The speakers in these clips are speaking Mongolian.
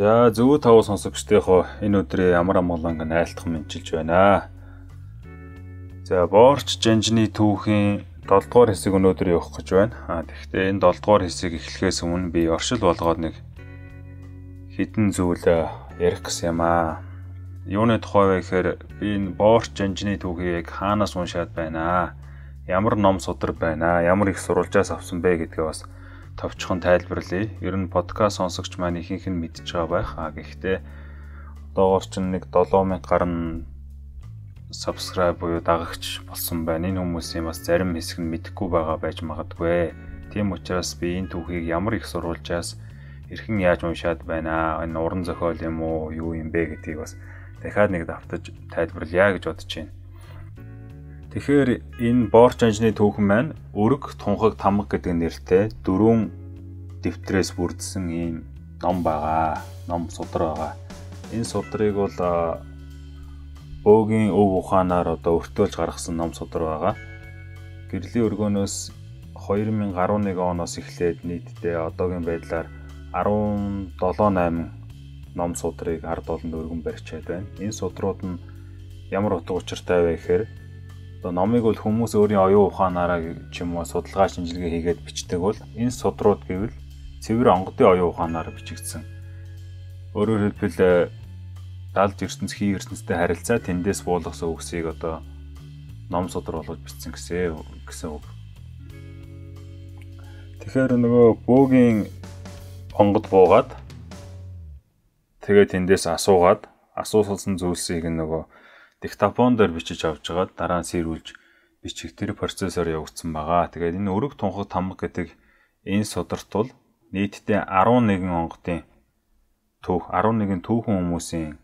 За зөв тав сонсогчтой хоо энэ өдрийн ямар амгалан гэн айлтхан мэнчилж байна. За борч жанжны түүхийн 7 дугаар хэсэг өнөөдөр явах гэж байна. А тэгэхдээ энэ 7 дугаар хэсэг эхлэхээс өмнө би оршил болгоод нэг хідэн зүйл ярих гэсэн юм аа. Юуны тухай вэ гэхээр би энэ борч жанжны түүхийг хаанаас уншаад байна аа. Ямар ном судар байна аа. Ямар их сурвалжаас авсан бэ гэдгээ бас товчхон тайлбарлая. Ер нь подкаст сонсогч маань ихэнх нь мэдж байгаа байх. А гэхдээ одоогоор ч нэг 7000 гарна subscribe буюу дагагч болсон байна. Энэ хүмүүсийн бас зарим хэсэг нь мэдэхгүй байгаа байж магадгүй. Тийм учраас би энэ түүхийг ямар их сурвалжаас хэрхэн яаж уншаад байна аа энэ уран зохиол юм уу юу юм бэ гэдгийг бас дахиад нэг давтаж тайлбарлая гэж бодож байна. Тэгэхээр энэ борч анжны түүхэн маань өрг тунхаг тамга гэдэг нэртэй дөрвөн дэвтрээс бүрдсэн ийм ном байгаа. Ном судар байгаа. Энэ судрыг бол өөгийн өв ухаанаар одоо өртөөлж гаргасан ном судар байгаа. Гэрлийн өргөөнөөс 2011 оноос эхлээд нийтдээ одоогийн байдлаар 17.8 ном судрыг ард олонд өргөн барьчаад байна. Энэ судрууд нь ямар утга учиртай вэ гэхээр Одоо номыг бол хүмүүс өөрийн оюун ухаанаараа ч юм уу судалгаа шинжилгээ хийгээд бичдэг бол энэ судрууд гэвэл цэвэр онгодын оюун ухаанаар бичигдсэн. Өөрөөр хэлбэл э, далд ертөнц хий ертөнцтэй харилцаа тэндээс буулгасан үгсийг одоо ном судар болгож бичсэн гэсэн гэсэн үг. Тэгэхээр нөгөө бөөгийн онгод буугаад тэгээ тэндээс асуугаад асуусалсан зүйлсийг нөгөө диктофон дээр бичиж авч байгаа дараа нь сэрүүлж бичих тэр процессор явагдсан байгаа. Тэгээд энэ өрөг тунхаг тамга гэдэг энэ сударт бол нийтдээ 11 онгодын түүх 11 түүхэн хүмүүсийн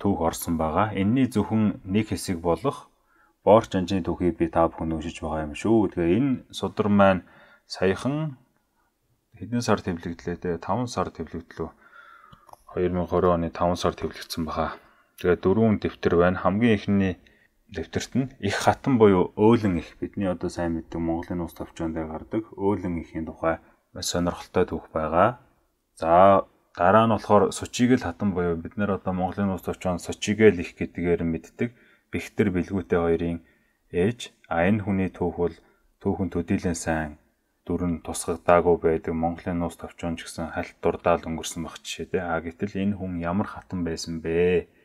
түүх орсон байгаа. Энийний зөвхөн нэг хэсэг болох борч анжны түүхийг би та бүхэн уншиж байгаа юм шүү. Тэгээ энэ судар маань саяхан хэдэн сар төвлөгдлээ те 5 сар төвлөгдлөө 2020 оны 5 сар төвлөгдсөн байгаа. Тэгээ дөрвөн дэвтэр байна. Хамгийн ихний дэвтэрт нь их хатан буюу өөлөн их бидний одоо сайн мэддэг Монголын нууц төвчөнд гардаг өөлөн ихийн тухай сонирхолтой түүх байгаа. За дараа нь болохоор Сучигэл хатан буюу бид нар одоо Монголын нууц төвчөнд Сучигэл их гэдгээр мэддэг Бэхтэр Бэлгүүтэй хоёрын ээж. А энэ хүний түүх бол түүхэн төдийлэн сайн дүрэн тусгагдаагүй байдаг Монголын нууц төвчөнд ч гэсэн хальт дурдаал өнгөрсөн баг жишээ те. А гэтэл энэ хүн ямар хатан байсан бэ?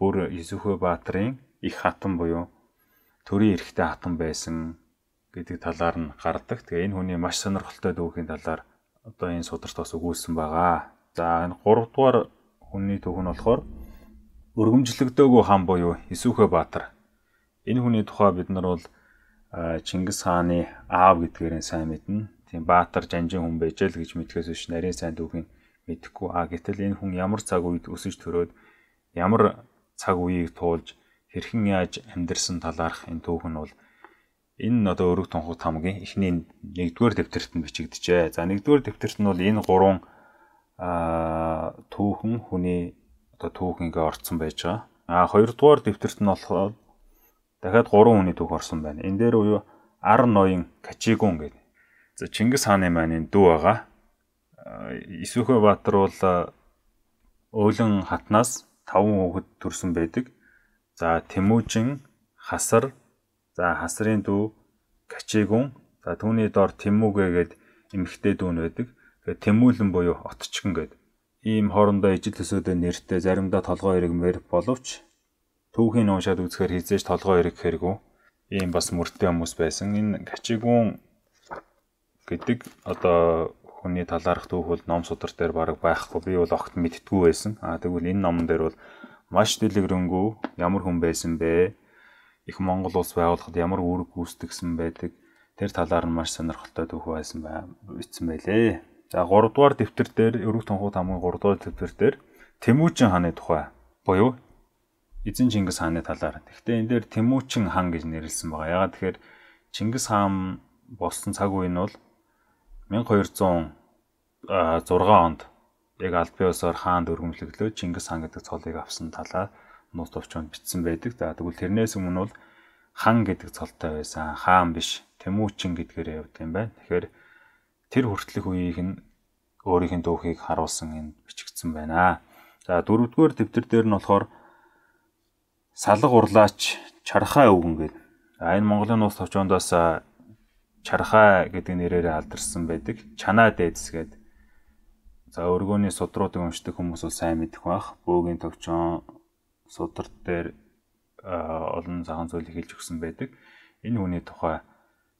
бүр Есүхөө Баатрын их хатан буюу төрийн эрэгтэй хатан байсан гэдэг талаар нь гардаг. Тэгээ энэ хүний маш сонирхолтой дүүхийн талаар одоо энэ сударт бас өгүүлсэн байгаа. За энэ 3 дугаар хүний түүх нь болохоор өргөмжлөгдөөгүй хан буюу Исүхэ Баатар. Энэ хүний тухай бид нар бол Чингис хааны аав гэдгээрээ сайн мэднэ. Тийм Баатар жанжин хүн байжээ л гэж мэдхээс биш нарийн сайн дүүхийн мэдхгүй. А гэтэл энэ хүн ямар цаг үед өсөж төрөөд ямар цаг үеийг туулж хэрхэн яаж амьдэрсэн талаарх энэ түүх нь бол энэ одоо өрөг тунхаг тамгийн эхний 1-р дэвтэрт нь бичигдэжээ. За 1-р дэвтэрт нь бол энэ гурван аа түүхэн хүний одоо түүхингээ орцсон байж байгаа. А 2-р дэвтэрт нь болохоор дахиад гурван хүний түүх орсон байна. Энэ дээр уу 10 ноён Качигун гэдэг. За Чингис хааны маань энэ дүү байгаа. Исүхэ Баатар бол Өүлэн хатнаас 5 хүүхэд төрсэн байдаг. За Тэмүүжин, Хасар, за Хасрын дүү Качигүн, за түүний дор Тэмүүгэгээд эмэгтэй дүү нь байдаг. Тэгээ Тэмүүлэн буюу отчгэн гэдэг ийм хоорондоо ижил төсөөдөө нэртэй заримдаа толгой эргэмээр боловч түүхийн уншаад үзэхээр хизээж толгой эрэг хэрэггүй ийм бас мөртэй хүмүүс байсан. Энэ Качигун гэдэг одоо хүний талаарх түүхүүд ном судар дээр баг байхгүй. Би бол огт мэдтгүй байсан. Аа тэгвэл энэ номон дээр бол маш дэлгэрэнгүй ямар хүн байсан бэ? Их Монгол улс байгуулахад ямар үүрэг гүйцэтгсэн байдаг? Тэр талаар нь маш сонирхолтой түүх байсан байсан байлээ. За 3 дугаар дэвтэр дээр Өрөг Тонхуд хамгийн 3 дугаар дэвтэр дээр Тэмүүжин хааны тухай буюу Эзэн Чингис хааны талаар. Гэхдээ энэ дээр Тэмүүчин хан гэж нэрлсэн байгаа. Ягаад тэгэхээр Чингис хаан болсон цаг үе нь бол 1206 онд яг аль биесээр хаан дөрвөмлөглөө Чингис хаан гэдэг цолыг авсан талаар нууц төвчөнд бичсэн байдаг. За тэгвэл тэрнээс өмнө бол хан гэдэг цолтой байсан. Хаан биш, Тэмүүчин гэдгээр явд юм байна. Тэгэхээр тэр хүртлэх үеийг нь өөрийнх нь дүүхийг харуулсан энд бичигдсэн байна. За дөрөвдүгээр дэвтэр дээр нь болохоор салга урлаач чархаа өвгөн гэдэг. За энэ Монголын нууц төвчөндөөс чархаа гэдэг нэрээр алдарсан байдаг. Чанаа дээдс гэдэг. За өргөөний судруудыг уншдаг хүмүүс бол сайн мэдэх байх. Бөөгийн төвчөн судар дээр олон захан зүйл хэлж өгсөн байдаг. Энэ хүний тухай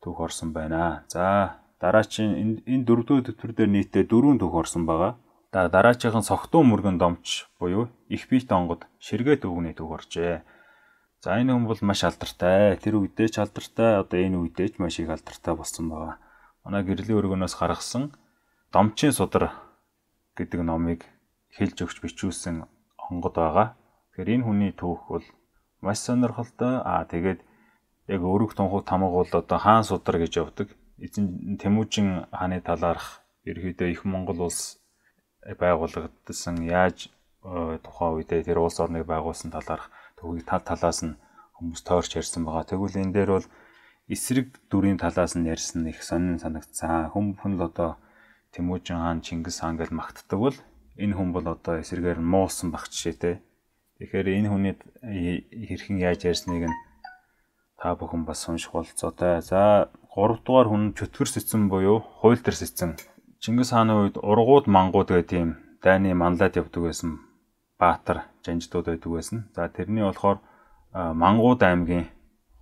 түүх орсон байна. За дараагийн энэ дөрөвдүгээр төтвөр дээр нийтдээ дөрвөн түүх орсон байгаа. За дараагийн согтуу мөргөн домч буюу их бие донгод ширгээ төвгний түүх оржээ. За энэ хүн бол маш алдартай. Тэр үедээ ч алдартай, одоо энэ үедээ ч маш их алдартай болсон байгаа. Манай гэрлийн өргөнөөс гаргасан Домчийн судар гэдэг номыг хэлж өгч бичүүлсэн онгод байгаа. Тэгэхээр энэ хүний түүх бол маш сонирхолтой. Аа тэгээд яг өөрөх тунхаг тамга бол одоо хаан судар гэж явдаг. Эзэн Тэмүүжин хааны талаарх ерөөдөө их Монгол улс байгуулагдсан яаж э, тухайн үедээ тэр улс орныг байгуулсан талаарх Төвийг тал талаас нь хүмүүс тойрч ярьсан байгаа. Тэгвэл энэ дээр бол эсрэг дүрийн талаас нь ярьсан их сонин санагдсан. Хүн бүхэн л одоо Тэмүүжин хаан Чингис хаан гэж магтдаг бол энэ хүн бол одоо эсрэгээр нь муусан баг жишээ те. Тэгэхээр энэ хүний хэрхэн яаж ярьсныг нь та бүхэн бас унших болцоотой. За 3 дугаар хүн чөтгөр сэтсэн буюу хуйлтер сэтсэн. Чингис хааны үед ургууд мангууд гэдэг тийм дайны манлаад явдаг байсан баатар жанждууд байдаг байсан. За тэрний болохоор Мангууд аймгийн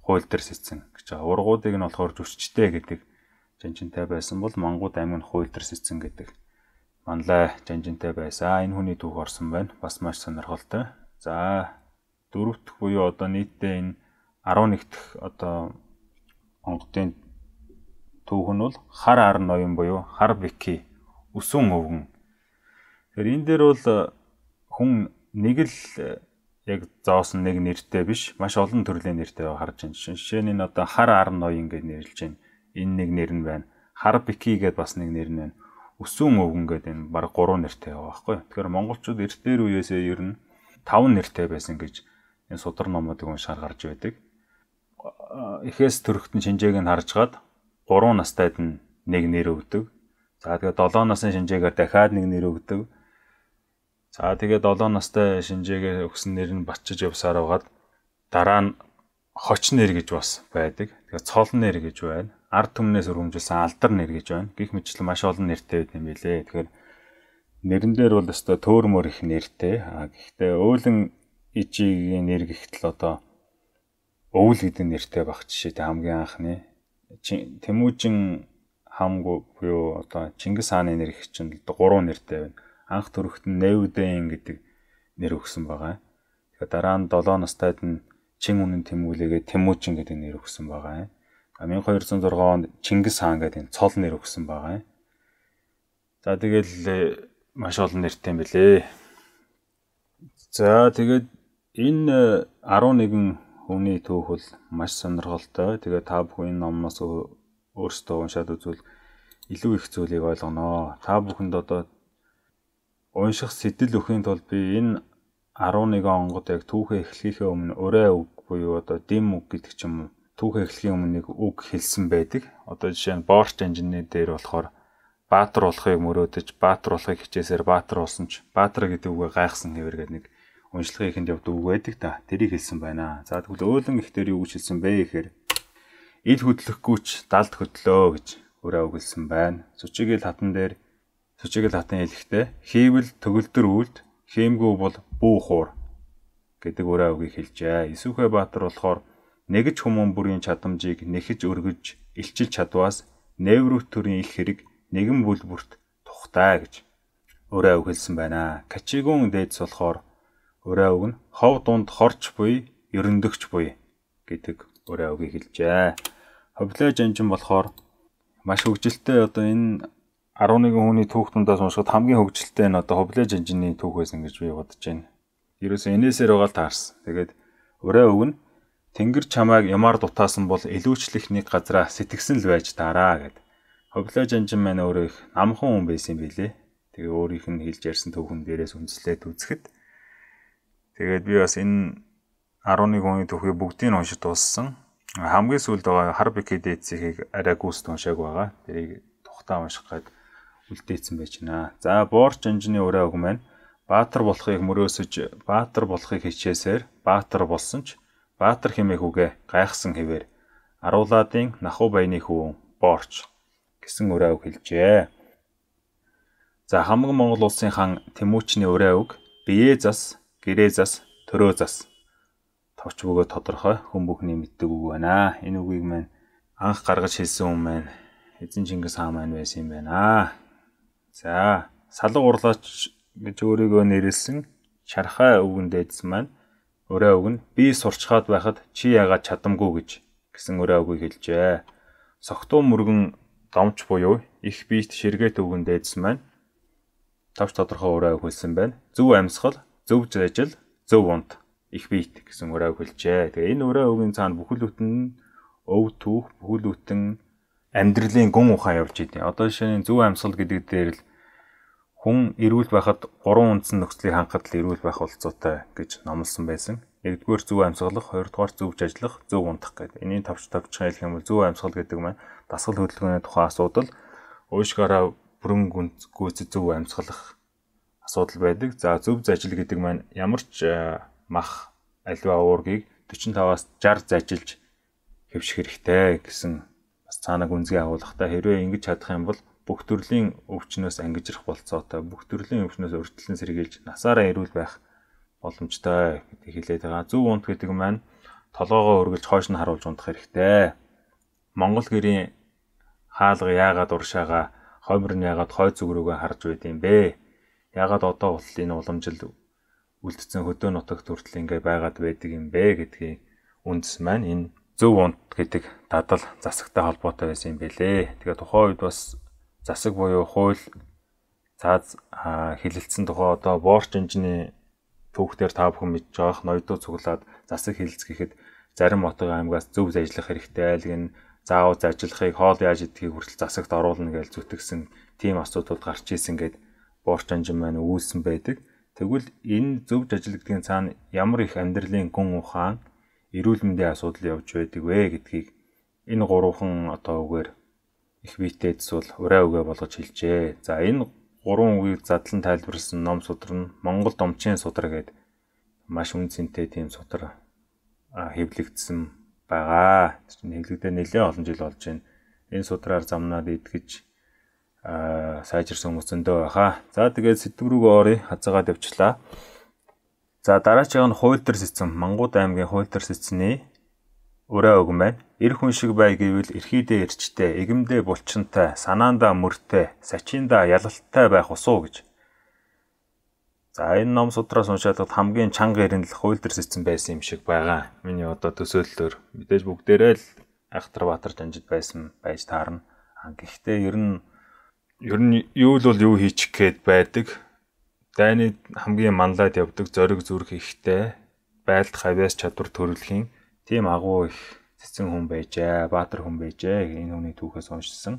хууль дээр сэтсэн гэж байгаа. Ургуудыг нь болохоор зөрчтэй гэдэг жанжинтай байсан бол Мангууд аймгийн хууль дээр сэтсэн гэдэг манлай жанжинтай байсан. Энэ хүний түүх орсон байна. Бас маш сонирхолтой. За дөрөвт буюу одоо нийтдээ энэ 11 дэх одоо онгодын түүх нь бол хар ар ноён буюу хар бики өсөн өвгөн. Тэгэхээр энэ дээр бол хүн нэг л э, яг зоосон нэг нэртэй биш маш олон төрлийн нэртэй харж байна. Жишээ нь одоо хар 19 гэж нэрлэж байна. Энэ нэг нэр нь байна. Хар бики гэдээ бас нэг нэр нь байна. Өсөн өвгөн гэдэг энэ баг 3 нэртэй байгаа байхгүй. Тэгэхээр монголчууд эрт дээр үеэсээ ер нь 5 нэртэй байсан гэж энэ судар номуудыг уншаар гарч байдаг. Эхээс төрөхтөн шинжээг нь харжгаад 3 настайд нь нэг нэр өгдөг. За тэгээд 7 насны шинжээгээр дахиад нэг нэр өгдөг. За тэгээд 7 настай шинжээгээ өгсөн нэр нь батчиж явсаар байгаад дараа нь хоч нэр гэж бас байдаг. Тэгээд цол нэр гэж байна. Ард түмнээс өргөмжилсэн алдар нэр гэж байна. Гэх мэтлэн маш олон нэртэй байт юм билэ. Тэгэхээр нэрэн дээр бол өстой төөрмөр их нэртэй. А гэхдээ өөлөн ижигийн нэр гэхтэл одоо өвөл гэдэг нэртэй баг жишээ хамгийн анхны Тэмүүжин хамгүй буюу одоо Чингис хааны нэр их чинь одоо гурван нэртэй байна анх төрөхт нь Нэвдэн гэдэг нэр өгсөн байгаа. Тэгэхээр дараа нь 7 настайд нь Чин үнэн тэмүүлээгээ Тэмүүжин гэдэг нэр өгсөн байгаа. 1206 онд Чингис хаан гэдэг энэ цол нэр өгсөн байгаа. За тэгэл э, маш олон нэртэй юм билээ. За тэгээд энэ 11 э, хүний түүхэл маш сонирхолтой. Тэгээд та бүхэн энэ номноос өөрсдөө уншаад үзвэл илүү их зүйлийг ойлгоноо. Та бүхэнд одоо унших сэтэл өхийн тулд би энэ 11 онгод яг түүхээ эхлэхийнхээ өмнө өрөө үг буюу одоо дэм үг гэдэг ч юм уу түүхээ эхлэхийн өмнө нэг үг хэлсэн байдаг. Одоо жишээ нь борт инженеэр дээр болохоор баатар болохыг мөрөөдөж, баатар болохыг хичээсээр баатар болсон ч баатар гэдэг үгээ гайхсан хэвэргээд нэг уншлагын ихэнд явдаг үг байдаг та. Тэрийг хэлсэн байна. За тэгвэл өөлөн их дээр юу гэж хэлсэн бэ гэхээр ил хөдлөхгүйч далд хөдлөө гэж өрөө үг хэлсэн байна. Сүчигийн хатан дээр Сүчигэл хатын хэлэхдээ хийвэл төгөлдөр үлд хиймгүй бол бүү хуур гэдэг өрөө үгийг хэлжээ. Исүхэ Баатар болохоор нэгж хүмүүн бүрийн чадамжийг нэхэж өргөж илчилж чадваас нээврүүт төрийн их хэрэг нэгэн бүлбүрт тухтай гэж өрөө үг хэлсэн байна. Качигун дээдс болохоор өрөө үг нь хов дунд хорч буй ерөндөгч буй гэдэг өрөө үгийг хэлжээ. Ховлоо жанжин болохоор маш хөвгөлтэй одоо энэ 11 хүний түүх дундаас уншихад хамгийн хөвгчлөлтэй нь одоо хувлаж инжиний түүх байсан гэж би бодож байна. Ерөөсөө энээсээр байгаа л таарсан. Тэгээд урай өгнө. Тэнгэр чамайг ямар дутаасан бол илүүчлэх нэг газраа сэтгсэн л байж таараа гэд. Хувлаж инжин маань өөрөө их намхан хүн байсан билээ. Тэгээ өөрийнх нь хэлж ярьсан түүхэн дээрээс үндэслээд үзэхэд тэгээд би бас энэ 11 хүний түүхийг бүгдийг нь уншиж дууссан. Хамгийн сүүлд байгаа Харбик Дэдсийг арай гүйцэд уншааг байгаа. Тэрийг тухтаа унших гэдэг үлдээсэн байж гинэ. За буурч анжны өрөө үг маань баатар болохыг мөрөөсөж баатар болохыг хичээсээр баатар болсон ч баатар хэмээх үгэ гайхсан хэвээр аруулаадын наху баяны хүүн буурч гэсэн өрөө үг хэлжээ. За хамгийн Монгол улсын хан Тэмүүчний өрөө үг бие зас, гэрээ зас, төрөө зас товч бөгөө тодорхой хүн бүхний мэддэг үг байна. Энэ үгийг маань анх гаргаж хэлсэн хүмүүс маань эзэн Чингис хаан маань байсан юм байна. За салан урлаач гэж өөрийгөө нэрлсэн шархай өвгөн дээдсэн маань өрөө өвгөн би сурчхаад байхад чи яагаад чадамгүй гэж гэсэн өрөө өвгөийг хэлжээ. Согтуу мөргөн домч буюу их биет ширгээд өвгөн дээдсэн маань тавч тодорхой өрөө өгүүлсэн байна. Зөв амьсгал, зөв ажил, зөв унт их биет гэсэн өрөө өгүүлжээ. Тэгээ энэ өрөө өвгийн цаана бүхэл бүтэн өв түүх, бүхэл бүтэн амьдралын гүн ухаан явж идэв. Одоо жишээ нь зөв амьсгал гэдэг дээр л Хүн эрүүл байхад гурван үндсэн нөхцөлийн хангад л эрүүл байх болцоотой гэж номлосон байсан. Нэгдүгээр зөв амьсгалах, хоёрдугаар зөвж ажиллах, зөв унтах гэдэг. Энийн товч товчхан хэлэх юм бол зөв амьсгал гэдэг маань дасгал хөдөлгөөний тухайн асуудал, уушгаараа бүрэн гүйцэд зөв амьсгалах асуудал байдаг. За зөв зажил гэдэг маань ямар ч э, мах альва уургийг 45-аас 60 зажилж хэвших хэрэгтэй гэсэн бас цаанаг үнзгий агуулгатай хэрвээ ингэж чадах юм бол бүх төрлийн өвчнөөс ангижрах болцоотой бүх төрлийн өвчнөөс өртөлн сэргийлж насаараа эрүүл байх боломжтой гэдгийг хэлээд байгаа. Зөв унт гэдэг маань толгоогоо өргөлж хойш нь харуулж унтах хэрэгтэй. Монгол гэрийн хаалга яагаад уршаага хоймор нь яагаад хой зүг рүүгээ харж байд юм бэ? Яагаад одоо болтол энэ уламжил үлдсэн хөдөө нутагт хүртэл ингэ байгаад байдаг юм бэ гэдгийг үндэс маань энэ зөв унт гэдэг дадал засагтай холбоотой байсан юм бэлээ. Тэгээ тухайн үед бас засаг буюу хууль цааз хилэлцсэн тухай одоо борч инжиний түүхтэр та бүхэн мэдж байгаах ноёдоо цуглаад засаг хилэлцгэхэд зарим отгийн аймгаас зөв зэжлэх хэрэгтэй айлгэн заавал зажилахыг хоол яаж идэхийг хүртэл засагт оруулна гэж зүтгэсэн тийм асуудал гарч ирсэн гэдээ борч анжин маань үүссэн байдаг. Тэгвэл энэ зөвж ажиллагдгийн цаана ямар их амьдралын гүн ухаан, эрүүл мэндийн асуудал явж байдаг вэ гэдгийг энэ гурван одоо үгээр их битэдс бол ураа үгээ болгож хэлжээ. За энэ гурван үгийг задлан тайлбарласан ном судар нь Монгол Домчийн судар гэдэг маш үнцэнтэй тийм судар хэвлэгдсэн байгаа. Тэр хэвлэгдээ нэлээд олон жил болж байна. Энэ судраар замнаад идгэж сайжирсан хүмүүс өндөө байхаа. За тэгээд сэтгм рүүгээ оръё. Хазаагаад явчлаа. За дараачих нь хуйлтер сэтсэн. Мангууд аймгийн хуйлтер сэтсний өрөө өгөн байна. Эр хүн шиг бай гэвэл эрхийдээ эрчтэй, эгэмдээ булчинтай, санаандаа мөртэй, сачиндаа ялалттай байх усуу гэж. За энэ ном судраас уншаад хамгийн чанга ирэнл хуйлдэр сэтсэн байсан юм шиг байгаа. Миний одоо төсөөллөөр мэдээж бүгдээрээ л Ахтар Баатар жанжид байсан байж таарна. Гэхдээ ер нь ер нь юу л бол юу хийчих гээд байдаг. Дайны хамгийн манлайд явдаг зориг зүрх ихтэй, байлт хавьяас чадвар төрөлхийн тийм агуу их цэцэн хүн байжээ, баатар хүн байжээ. Энэ хүний түүхээс уншсан.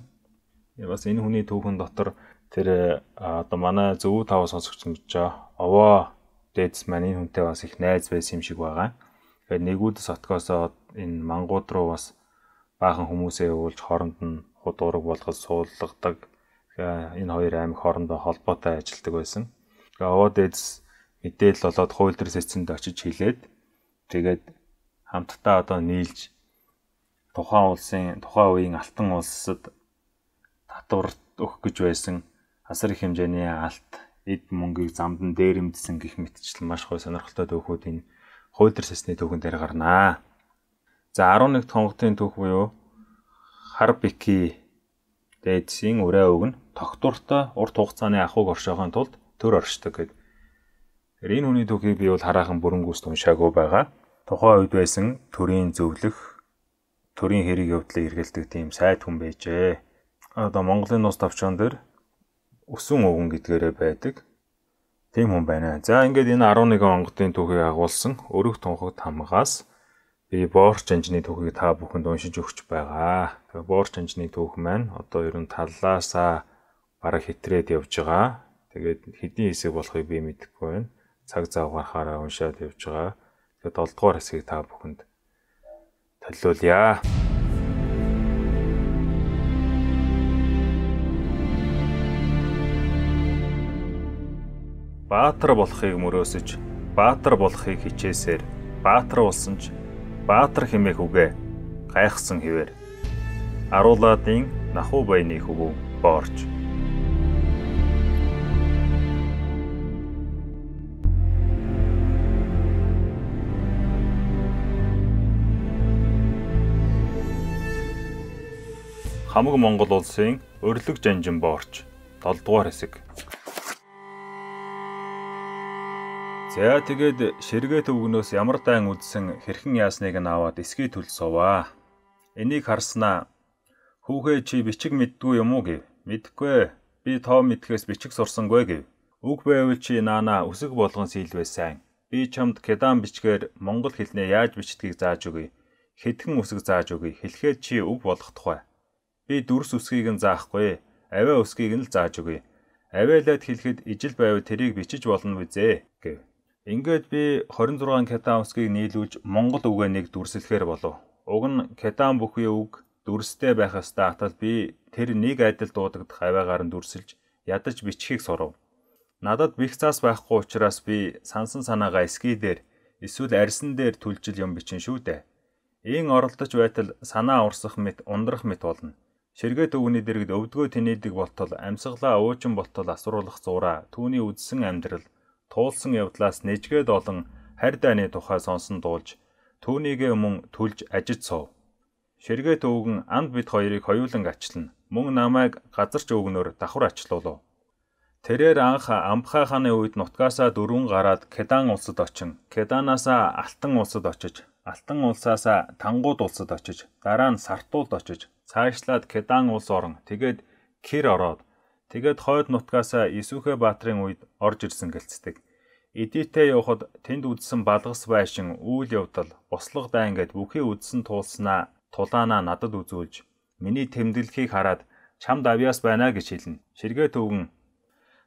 Бас энэ хүний түүхэн дотор тэр одоо манай зөв тав сонсогч нь гэж овоо дээдс маань энэ хүнтэй бас их найз байсан юм шиг байгаа. Тэгэхээр нэгүүдс отгосоо энэ мангууд руу бас баахан хүмүүсээ уулж хооронд нь худуураг болгож суулгадаг. Энэ хоёр аймаг хоорондоо холбоотой ажилладаг байсан. Тэгээ овоо дээдс мэдээлэл болоод хууль төр сэтсэнд очиж хилээд тэгээд хамтдаа одоо нийлж тухайн улсын тухайн үеийн алтан улсад татвар өгөх гэж байсан асар их хэмжээний алт эд мөнгийг замд нь дээрэмдсэн гих мэтчил маш гой сонирхолтой түүхүүд энэ хууль төсний түүхэн дээр гарнаа. За 11 тонготын түүх буюу Харбики дээдсийн өрөө өгн тогтвортой урт хугацааны ахуйг оршихын тулд төр оршдог гэдэг. Тэр энэ хүний түүхийг би бол хараахан бүрэн гүйс уншаагүй байгаа тухайн үед байсан төрийн зөвлөх, төрийн хэрэг явдлыг эргэлдэг тийм сайд хүн байжээ. Одоо Монголын нус давчаан дээр өсөн өвгөн гэдгээрээ байдаг. Тийм хүн байна. За ингээд энэ 11 онгодын түүхийг агуулсан өрөх тунхаг тамгаас би боорч анжны түүхийг та бүхэнд уншиж өгч байгаа. Тэгээ боорч анжны түүх маань одоо ер нь таллаасаа бараг хэтрээд явж байгаа. Тэгээд хэдийн хэсэг болохыг би мэдэхгүй байна. Цаг зав гарахаараа уншаад явж байгаа. Тэгээд 7 дугаар хэсгийг та бүхэнд төлөөлье. баатар болохыг мөрөөсөж, баатар болохыг хичээсээр, баатар болсон ч баатар хэмээх үгэ гайхсан хэвээр. Аруулаадын нахуу байны хөвөв боорч хамаг Монгол улсын өрлөг жанжин боорч 7 дугаар хэсэг. За тэгээд ширгээ төвгнөөс ямар дайн үдсэн хэрхэн яасныг нь аваад эсгий төл суваа. Энийг харснаа Хүүхэ чи бичиг мэддгүй юм уу гэв. Мэдгүй. Би тоо мэдхээс бичиг сурсангүй гэв. Үг байвал чи наана үсэг болгон сийлвэ сайн. Би чамд кедан бичгээр монгол хэлнээ яаж бичдгийг зааж өгье. Хэдхэн үсэг зааж өгье. Хэлэхэд чи үг болох тухай. Би дүрс үсгийг нь заахгүй. Авиа үсгийг нь л зааж өгье. Авиалаад хэлэхэд ижил байв тэрийг бичиж болно үзээ гэв. Ингээд би 26 катан үсгийг нийлүүлж монгол үгэнийг дүрслэхээр болов. Уг нь катан бүхий үг дүрстэй байх ёстой атал би тэр нэг айдал дуудагдах авиагаар нь дүрсэлж ядаж бичхийг сурав. Надад бих цаас байхгүй учраас би сансан санаагаа эсгий дээр эсвэл арьсан дээр түлжил юм бичин шүү дээ. Ийм оролдож байтал санаа урсах мэт ундрах мэт болно. Ширгээ төвгний дэргэд өвдгөө тэнийдэг болтол амьсгалаа уучин болтол асруулах зураа түүний үдсэн амьдрал туулсан явдлаас нэжгээд олон харь дайны тухай сонсон дуулж түүнийгээ мөн төлж ажиж суув. Ширгээ төвгөн анд бит хоёрыг хоёуланг ачлана. Мөн намайг газарч өгнөр давхар ачлуулв. Тэрээр анх Амбхай хааны үед нутгаасаа дөрвөн гараад Кедан улсад очин, Кеданаасаа Алтан улсад очиж, Алтан улсаасаа Тангууд улсад очиж, дараа нь Сартуулд очиж, Цаашлаад Кедан улс орон, тэгээд Кир ороод, тэгээд хойд нутгаас Исүхэ Баатрын үед орж ирсэн гэлцдэг. Эдитэ явахад тэнд үдсэн балгас байшин, үйл явдал, бослого дайн гэд бүхий үдсэн туулснаа тулаанаа надад үзүүлж, миний тэмдэглэхийг хараад чамд авьяас байна гэж хэлнэ. Ширгээ төвгөн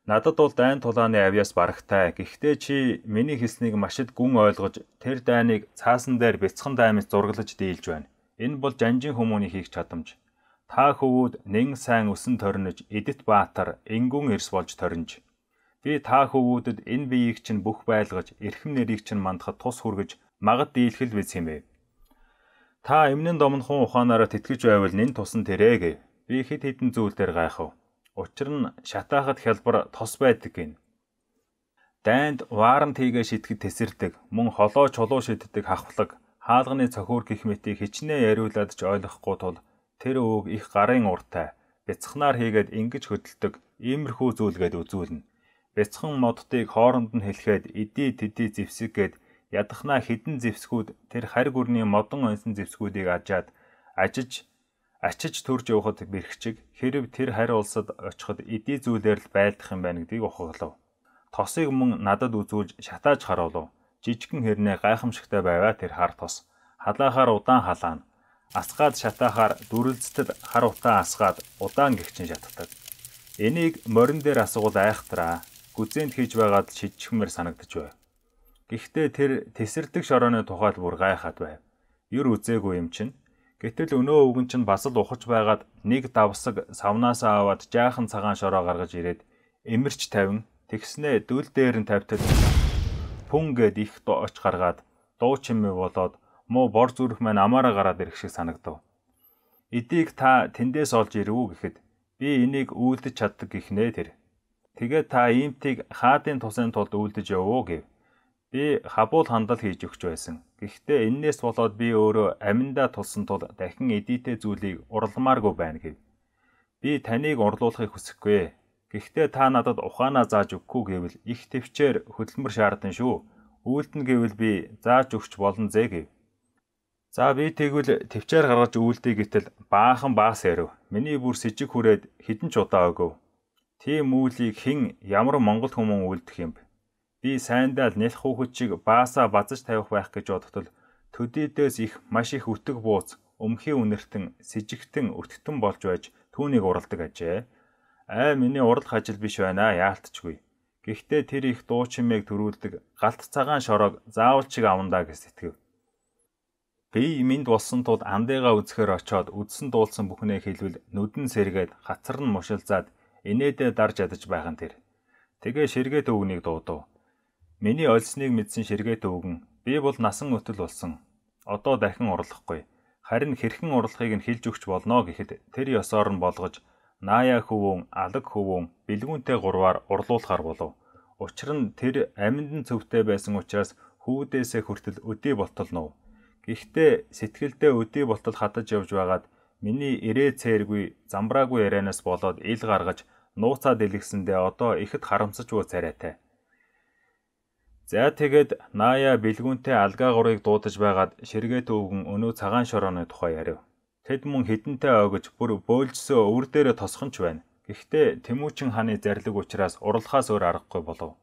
Надад бол дайн тулааны авьяас барагтай. Гэхдээ чи миний хэлснийг машид гүн ойлгож тэр дайныг цаасан дээр бяцхан даймаас зурглаж дийлж байна. Энэ бол жанжин хүмүүний хийх чадамж. Та хөвүүд нэн сайн өсөн торнож, Эдит Баатар энгүн эрс болж торнж. Би та хөвүүдэд энэ биеийг чинь бүх байлгаж, эрхэм нэрийг чинь мандахад тус хүргэж, магад дийлхэл биз хэмээ. Та эмнэн домнхон ухаанаараа тэтгэж байвал нэн тусан тэрэ гэ. Би хэд хэдэн зүйл дээр гайхав. Учир нь шатаахад хялбар тос байдаг гин. Дайнд варант хийгээ шитгэд тесэрдэг, мөн холоо чулуу шиддэг хавхлаг, хаалганы цохиур гих мэтийг хичнээн яриулаад ч ойлгохгүй тул тэр өвөг их гарын уртай бяцхнаар хийгээд ингэж хөдөлдөг иймэрхүү зүйлгээд үзүүлнэ. Бяцхан модтыг хооронд нь хэлэхэд эдий тэдий зевсэг гээд ядахнаа хідэн зевсгүүд тэр харь гүрний модон онсон зевсгүүдийг ажаад ажиж ачиж төрж явахад бэрхчиг хэрв тэр харь улсад очиход эдий зүйлээр л байлдах юм байна гэдгийг ухаглав. Тосыг мөн надад үзүүлж шатааж харуулв жижигхэн хэрнээ гайхамшигтай байваа тэр хар тос. Халаахаар удаан халаана. Асгаад шатаахаар дүрэлцэд хар утаа асгаад удаан гихчин шатдаг. Энийг морин дээр асуул айхтраа гүзээнд хийж байгаад шижихмээр санагдж байв. Гэхдээ тэр тесэрдэг шорооны тухайд бүр гайхаад байв. Юр үзээгүй юм чинь. Гэтэл өнөө өвгөн чинь бас л ухаж байгаад нэг давсаг савнаасаа аваад жаахан цагаан шороо гаргаж ирээд эмэрч тавин тэгснээ дүүл дээр нь тавьтал хүн гээд их дооч гаргаад дуу чимээ болоод муу бор зүрх маань амаараа гараад ирэх шиг санагдав. Эдийг та тэндээс олж ирв үү гэхэд би энийг үйлдэж чаддаг гихнээ тэр. Тэгээд та иймтгийг хаадын тусын тулд үйлдэж явуу гэв. Би хабуул хандал хийж өгч байсан. Гэхдээ эннээс болоод би өөрөө аминдаа тулсан тул дахин эдийтэй зүйлийг уралмааргүй байна гэв. Би таныг урлуулахыг хүсэхгүй. Гэхдээ та надад ухаанаа зааж өгөхгүй гэвэл их төвчээр хөдөлмөр шаардсан шүү. Үйлдэн гэвэл би зааж өгч болно зэ гэв. За би тэгвэл төвчээр гаргаж үйлдэе гэтэл баахан баас ярив. Миний бүр с ิจ г хүрээд хідэн ч удаа өгөв. Тийм үйлийг хэн ямар монгол хүмүүс үйлдэх юм бэ? Би сайндаа л нэлх хүүхэд шиг баасаа базаж тавих байх гэж бодтол төдийдөөс их маш их өтөг бууз, өмхий үнэртэн, с ิจ гтэн өтгтэн болж байж түүнийг уралдаг ажээ. Аа миний урлах ажил биш байна яалтчгүй. Гэхдээ тэр их дуу чимээг төрүүлдэг галт цагаан шороог заавал чиг авандаа гэж сэтгэв. Би минд болсон тул амдыгаа үзэхээр очиод үдсэн дуулсан бүхнээ хэлвэл нүдэн сэргээд хацар нь мушилзаад инээдэ дарж ядаж байгаа нь тэр. Тэгээ ширгээд өвгнийг дуудав. Миний олсныг мэдсэн ширгээд өвгөн би бол насан өтөл болсон. Одоо дахин урлахгүй. Харин хэрхэн урлахыг нь хэлж өгч болно гэхэд тэр ёсоор нь болгож Ная хөвөн, Алаг хөвөн бэлгүүнтэй гурваар урлуулахар болов. Учир нь тэр амьд нь цөвтэй байсан учраас хүүдээсээ хүртэл өдөө болтолнов. Гэхдээ сэтгэлдээ өдөө болтол хатаж явж байгаад миний ирээ цээргүй замбраагүй ярианаас болоод ил гаргаж нууцаа дэлгэсэндээ одоо ихэд харамсаж буу царайтай. За тэгэд Ная бэлгүүнтэй алгаа гурыг дуудаж байгаад ширгээ төвгөн өнөө цагаан шорооны тухай яриа. Тэд мөн хідэнтэй ойгож бүр бөөлжсөө өвөр дээрээ тосхон ч байна. Гэхдээ Тэмүүчин хааны зарлиг учраас уралхаас өөр аргагүй болов.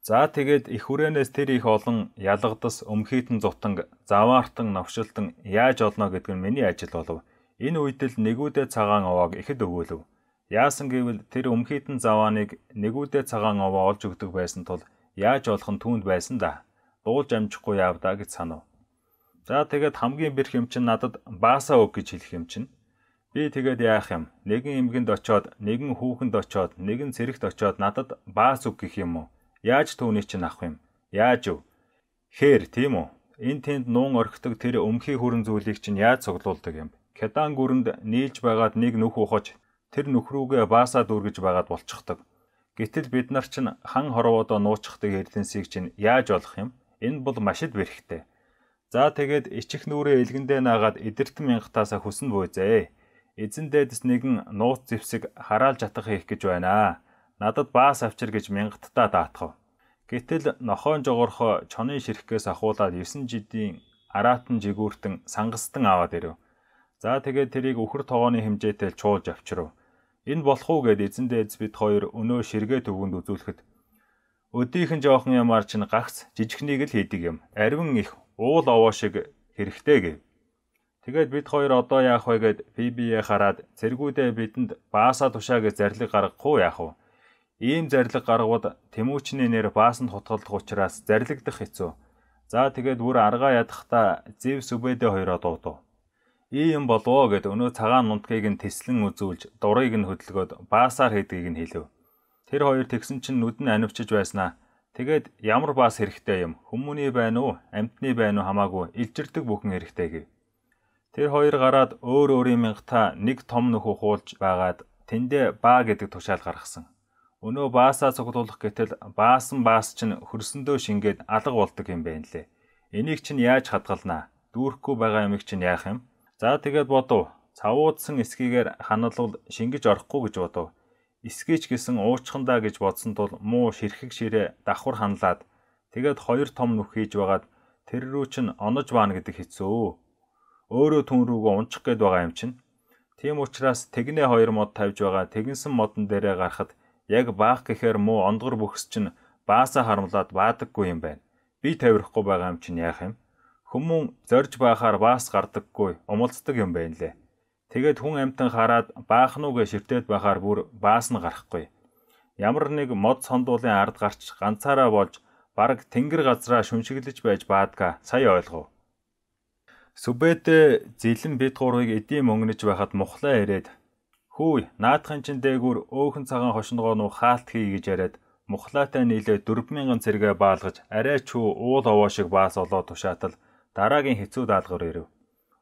За тэгээд их хүрээнээс тэр их олон ялгадас, өмхитэн зутанг, заваартан, новшилтан яаж олно гэдэг нь миний ажил болов. Энэ үед л нэгүүдэ цагаан овоог ихэд өгөөлөв. Яасан гэвэл тэр өмхитэн завааныг нэгүүдэ цагаан овоо олж өгдөг байсан тул яаж олох нь түүнд байсан да. Дуулж амжихгүй явдаа гэж санав. За тэгээд хамгийн бэрх юм чинь надад баасаа өг гэж хэлэх юм чинь. Би тэгээд яах юм? Нэгэн эмгэнд очоод, нэгэн хүүхэнд очоод, нэгэн цэрэгт очоод надад баас өг гэх юм уу? Яаж түүний чинь авах юм? Яаж өв? Хээр тийм үү? Эн тэнд нуун орхидог тэр өмхий хүрэн зүйлийг чинь яаж цуглуулдаг юм? Кедан гүрэнд нийлж байгаад нэг нүх ухаж тэр нүх рүүгээ баасаа дүүргэж байгаад болчихдог. Гэтэл бид нар чинь хан хорвоодоо нуучдаг эрдэнсийг чинь яаж олох юм? Энэ бол маш их бэрхтээ. За тэгээд ичих нүрээ элгэндээ наагаад эдэрт мянгатаасаа хүснэ буйзээ. Эзэн дээдс нэгэн нууц зевсэг хараалж атах хийх гэж байна. Надад баас авчир гэж мянгаттаа даатхав. Гэтэл нохоон жогорхо чоны ширхгээс ахуулаад 9 жидийн аратан жигүүртэн сангастан аваад ирэв. За тэгээд тэрийг өхөр тогооны хэмжээтэй чуулж авчирв. Энэ болох уу гэд эзэн дээдс бид хоёр өнөө ширгээ төвөнд үзүүлэхэд өдийнхэн жоохон ямаар ч гагц жижигнийг л хийдэг юм. Ариван их уул овоо шиг хэрэгтэй гэв. Тэгээд бид хоёр одоо яах вэ гэд Фибие хараад цэргүүдээ бидэнд бааса тушаа гэж зарлиг гаргахгүй яах вэ? Ийм зарлиг гаргавад Тэмүүчний нэр баасанд хутгалдах учраас зарлигдах хэцүү. За тэгээд бүр аргаа ядахта Зевс үбэдэ хоёроо дуудав. Ийм болов гэд өнөө цагаан нутгийг нь тэслэн үзүүлж дурыг нь хөдөлгөөд баасаар хийдгийг нь хэлв. Тэр хоёр тэгсэн чинь нүд нь анивчж байснаа Тэгээд ямар бас хэрэгтэй юм хүмүүний байна уу, амьтны байна уу хамаагүй илжирдэг бүхэн хэрэгтэй гэв. Тэр хоёр гараад өөр өөрийн мянгата нэг том нөхө хуулж байгаад тэндээ баа гэдэг тушаал гаргасан. Өнөө баасаа цуглуулах гэтэл баасан баас чинь хөрсөндөө шингээд алга болдог юм байна лээ. Энийг чинь яаж хадгалнаа? Дүүрэхгүй байгаа юм их чинь яах юм? За тэгээд бодов. Цавуудсан эсхийгээр ханалвал шингэж орохгүй гэж бодов эсгээч гэсэн уучхандаа гэж бодсон тул муу ширхэг ширээ давхар ханлаад тэгээд хоёр том нүх хийж байгаад тэр рүү чин онож баана гэдэг хэцүү. Өөрөө түн рүүгээ унчих гээд байгаа юм чинь. Тийм учраас тэгнэ хоёр мод тавьж байгаа тэгэнсэн модон дээрээ гарахад яг баах гэхээр муу ондгор бөхс чин бааса харамлаад баадаггүй юм байна. Би тавирахгүй байгаа юм чинь яах юм? Хүмүүн зорж байхаар баас гардаггүй, умалцдаг юм байна лээ. Тэгээд хүн амьтан хараад баах нуугээ шивтээд байхаар бүр баас нь гарахгүй. Ямар нэг мод сондуулын ард гарч ганцаараа болж баг тэнгэр газраа шүншиглэж байж баадга сая ойлгов. Сүбэт зэлэн бит гурыг эдийн мөнгнөж байхад мухлаа ирээд "Хүү, наадхын чин дээгүр өөхөн цагаан хошингоо нуу хаалт хий" гэж яриад мухлаатай нийлээ 4000 цэрэгэ баалгаж арай ч уул овоо шиг баас олоо тушаатал дараагийн хэцүү даалгавар ирэв.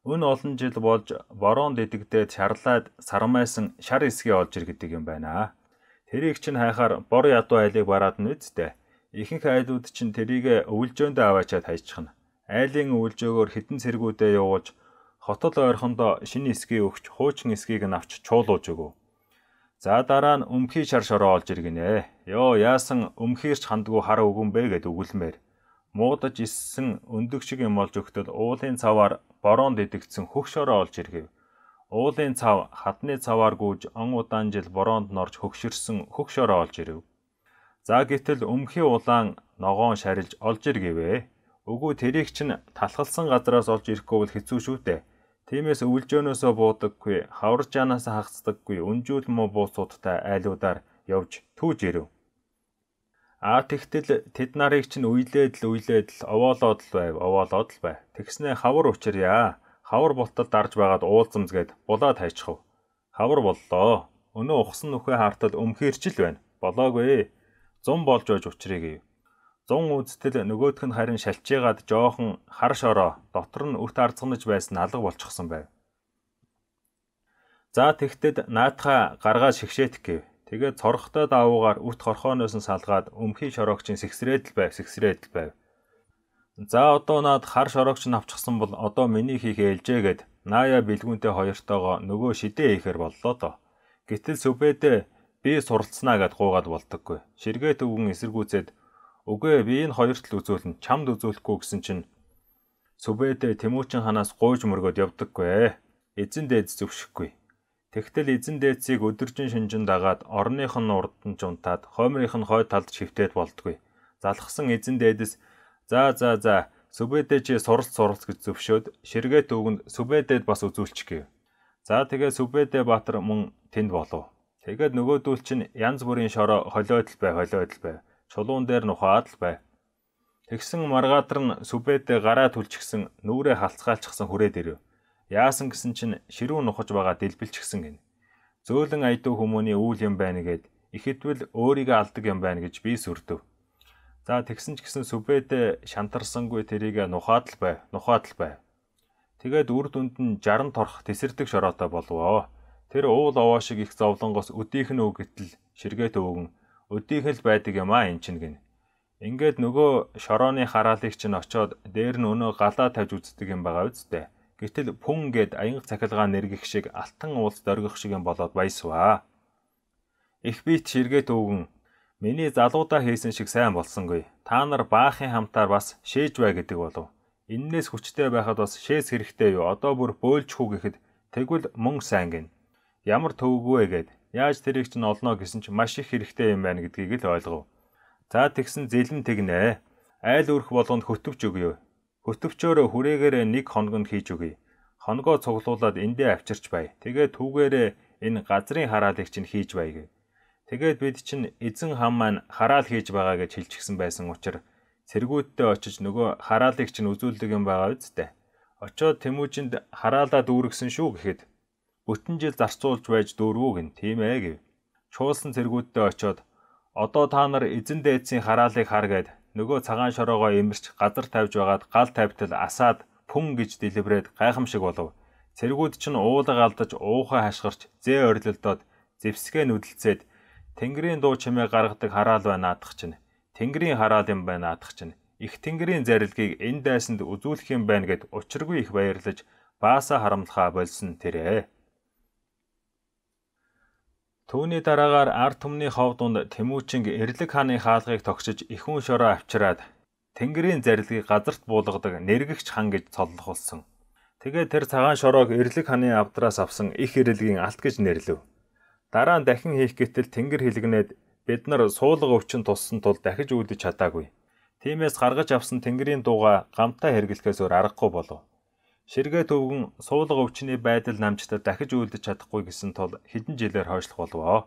Өн олон жил болж борон дидэгдээд шарлаад сармайсан шар эсгээ олж ир гэдэг юм байна. Тэрийг чинь хайхаар бор ядуу айлыг бараад нь үсттэй. Ихэнх айлууд чинь тэрийг өвөлжөөндөө аваачаад хайчихна. Айлын өвөлжөөгөөр хідэн цэргүүдээ явуулж хотол ойрхондоо шинэ эсгээ өгч хуучин эсгийг нь авч чуулууж өгөө. За дараа нь өмхий шар шороо олж иргэнэ. Йоо яасан өмхийрч хандгуу хар өгөн бэ гэд өгүүлмээр. Муудаж иссэн өндөг шиг юм болж өгтөл уулын цаваар бороонд идэгдсэн хөгш ороо олж ирэв. Уулын цав хадны цаваар гүйж он удаан жил бороонд норж хөгшөрсөн хөгш ороо олж ирэв. За гэтэл өмхийн улаан ногоон шарилж олж иргэвэ. Өгөө тэрийг чинь талхалсан газраас олж ирэхгүй бол хэцүү шүү дээ. Тиймээс өвлжөөнөөсөө буудаггүй, хавржаанаас хагцдаггүй, өнжүүлмөө буусуудтай айлуудаар явж түүж ирв. А тэгтэл тэд нарыг чинь үйлээд л үйлээд л овоолоод л байв, овоолоод л байв. Тэгснээ хавар учирья. Хавар болтол дарж байгаад уулзамзгээд булаад хайчихв. Хавар боллоо. Өнөө ухсан нүхээ хартал өмхөөрч л байна. Болоогүй. Зун болж ууж учрыг ив. Зун үзтэл нөгөөх нь харин шалчигаад жоохон хар шороо дотор нь үт арцганж байсан алга болчихсон байв. За тэгтэд наатаха гаргаа шигшээтгэв. Тэгээ цорхтой даавуугаар үрт хорхооноос нь салгаад өмхий шорогчин сэгсрээд л байв, сэгсрээд л байв. За одоо наад хар шорогч нь авчихсан бол одоо миний хийх ээлжээ гэд Наая бэлгүүнтэй хоёртоогоо нөгөө шидээ хийхэр боллоо доо. Гэтэл сүбэдэ би суралцснаа гэд гуугаад болтоггүй. Ширгээ төвгөн эсэргүүцээд үгүй би энэ хоёрт л үзүүлэн чамд үзүүлэхгүй гэсэн чинь сүбэдэ Тэмүүчин ханаас гуйж мөргөд явдаггүй ээ. Эзэн дээд зөвшөхгүй. Тэгтэл эзэн дээдсийг өдөржин шинжин дагаад орных нь урд нь жунтаад хоймрынх нь хой талд шивтээд болдгүй. Залхсан эзэн дээдэс за за за сүбэдэ чи суралц суралц гэж зөвшөөд ширгээ төвгөнд сүбэдэд бас үзүүлчих гээ. За тэгээ сүбэдэ Баатар мөн тэнд болов. Тэгээд нөгөөдүүл чинь янз бүрийн шороо холиодл бай холиодл бай. Чулуун дээр нухаад л бай. Тэгсэн маргаатар нь сүбэдэ гараа түлчихсэн нүрээ халцгаалчихсан хүрээд ирэв. Яасан гэсэн чинь ширүүн нухаж байгаа дэлбэлч гсэн гин. Зөөлөн айдуу хүмүүний үүл юм байна гэд ихэдвэл өөрийгөө алдаг юм байна гэж би сүрдэв. За тэгсэн ч гэсэн сүбэд шантарсангүй тэрийг нухаад л бай, нухаад л бай. Тэгээд үр дүнд нь 60 торох тесэрдэг шороотой болвоо. Тэр уул овоо шиг их зовлонгоос өдийнх нь үгэтэл ширгээд өвгөн өдийнх л байдаг юм а эн чинь гин. Ингээд нөгөө шорооны хараалыг чинь очоод дээр нь өнөө галаа тавьж үздэг юм байгаа үсттэй. Гэтэл пүн гэд аянга цахилгаан нэргэх шиг алтан уулс дөргөх шиг юм болоод баясваа. Их би чиргээд өгөн миний залуудаа хийсэн шиг сайн болсонгүй. Та нар баахын хамтаар бас шээж бай гэдэг болов. Иннээс хүчтэй байхад бас шээс хэрэгтэй юу? Одоо бүр бөөлчихүү гэхэд тэгвэл мөн сайн гин. Ямар төвгөө гэд яаж тэрийг ч нь олно гэсэн ч маш их хэрэгтэй юм байна гэдгийг л ойлгов. За тэгсэн зэлэн тэгнэ. Айл өрх болгонд хөтөвч өгөө. Хөтөвчөөр хүрээгээр нэг хоног нь хийж өгье. Хоногоо цуглуулад эндээ авчирч бай. Тэгээ түүгээрээ энэ газрын хараалыг чинь хийж бай гэв. Тэгээд бид чинь эзэн хам маань хараал хийж байгаа гэж хэлчихсэн байсан учраас цэргүүдтэй очиж нөгөө хараалыг чинь үзүүлдэг юм байгаа үсттэй. Очоод Тэмүүжинд хараалаа дүүргэсэн шүү гэхэд бүтэн жил зарцуулж байж дүүрвүү гин тийм ээ гэв. Чуулсан цэргүүдтэй очоод одоо та нар эзэн дээдсийн хараалыг хар гэд нөгөө цагаан шороогоо имэрч газар тавьж байгаад гал тавьтал асаад пүн гэж дэлбэрээд гайхамшиг болов. Цэргүүд чинь уулаг алдаж уухай хашгирч зээ орилдоод зевсгээ нүдэлцээд Тэнгэрийн дуу чимээ гаргадаг хараал байна атах чинь. Тэнгэрийн хараал юм байна атах чинь. Их тэнгэрийн зарилгийг энэ дайсанд үзүүлэх юм байна гэд учиргүй их баярлаж бааса харамлахаа болсон тэрэ. Төвний дараагаар ард түмний хов дунд Тэмүүчинг Эрлэг хааны хаалгыг тогшиж ихэн шороо авчираад Тэнгэрийн зарилгийг газарт буулгадаг нэргэгч хан гэж цоллохулсан. Тэгээ тэр цагаан шороог Эрлэг хааны авдраас авсан их эрэлгийн алт гэж нэрлэв. Дараа нь дахин хийх гэтэл Тэнгэр хилэгнээд бид нар суулга өвчин туссан тул дахиж үүдэж чадаагүй. Тиймээс гаргаж авсан тэнгэрийн дууга гамтаа хэрэглэхээс өөр аргагүй болов. Ширгээ төвгөн суулга өвчний байдал намжтад дахиж үйлдэж чадахгүй гэсэн тул хэдэн жилээр хойшлох болвоо.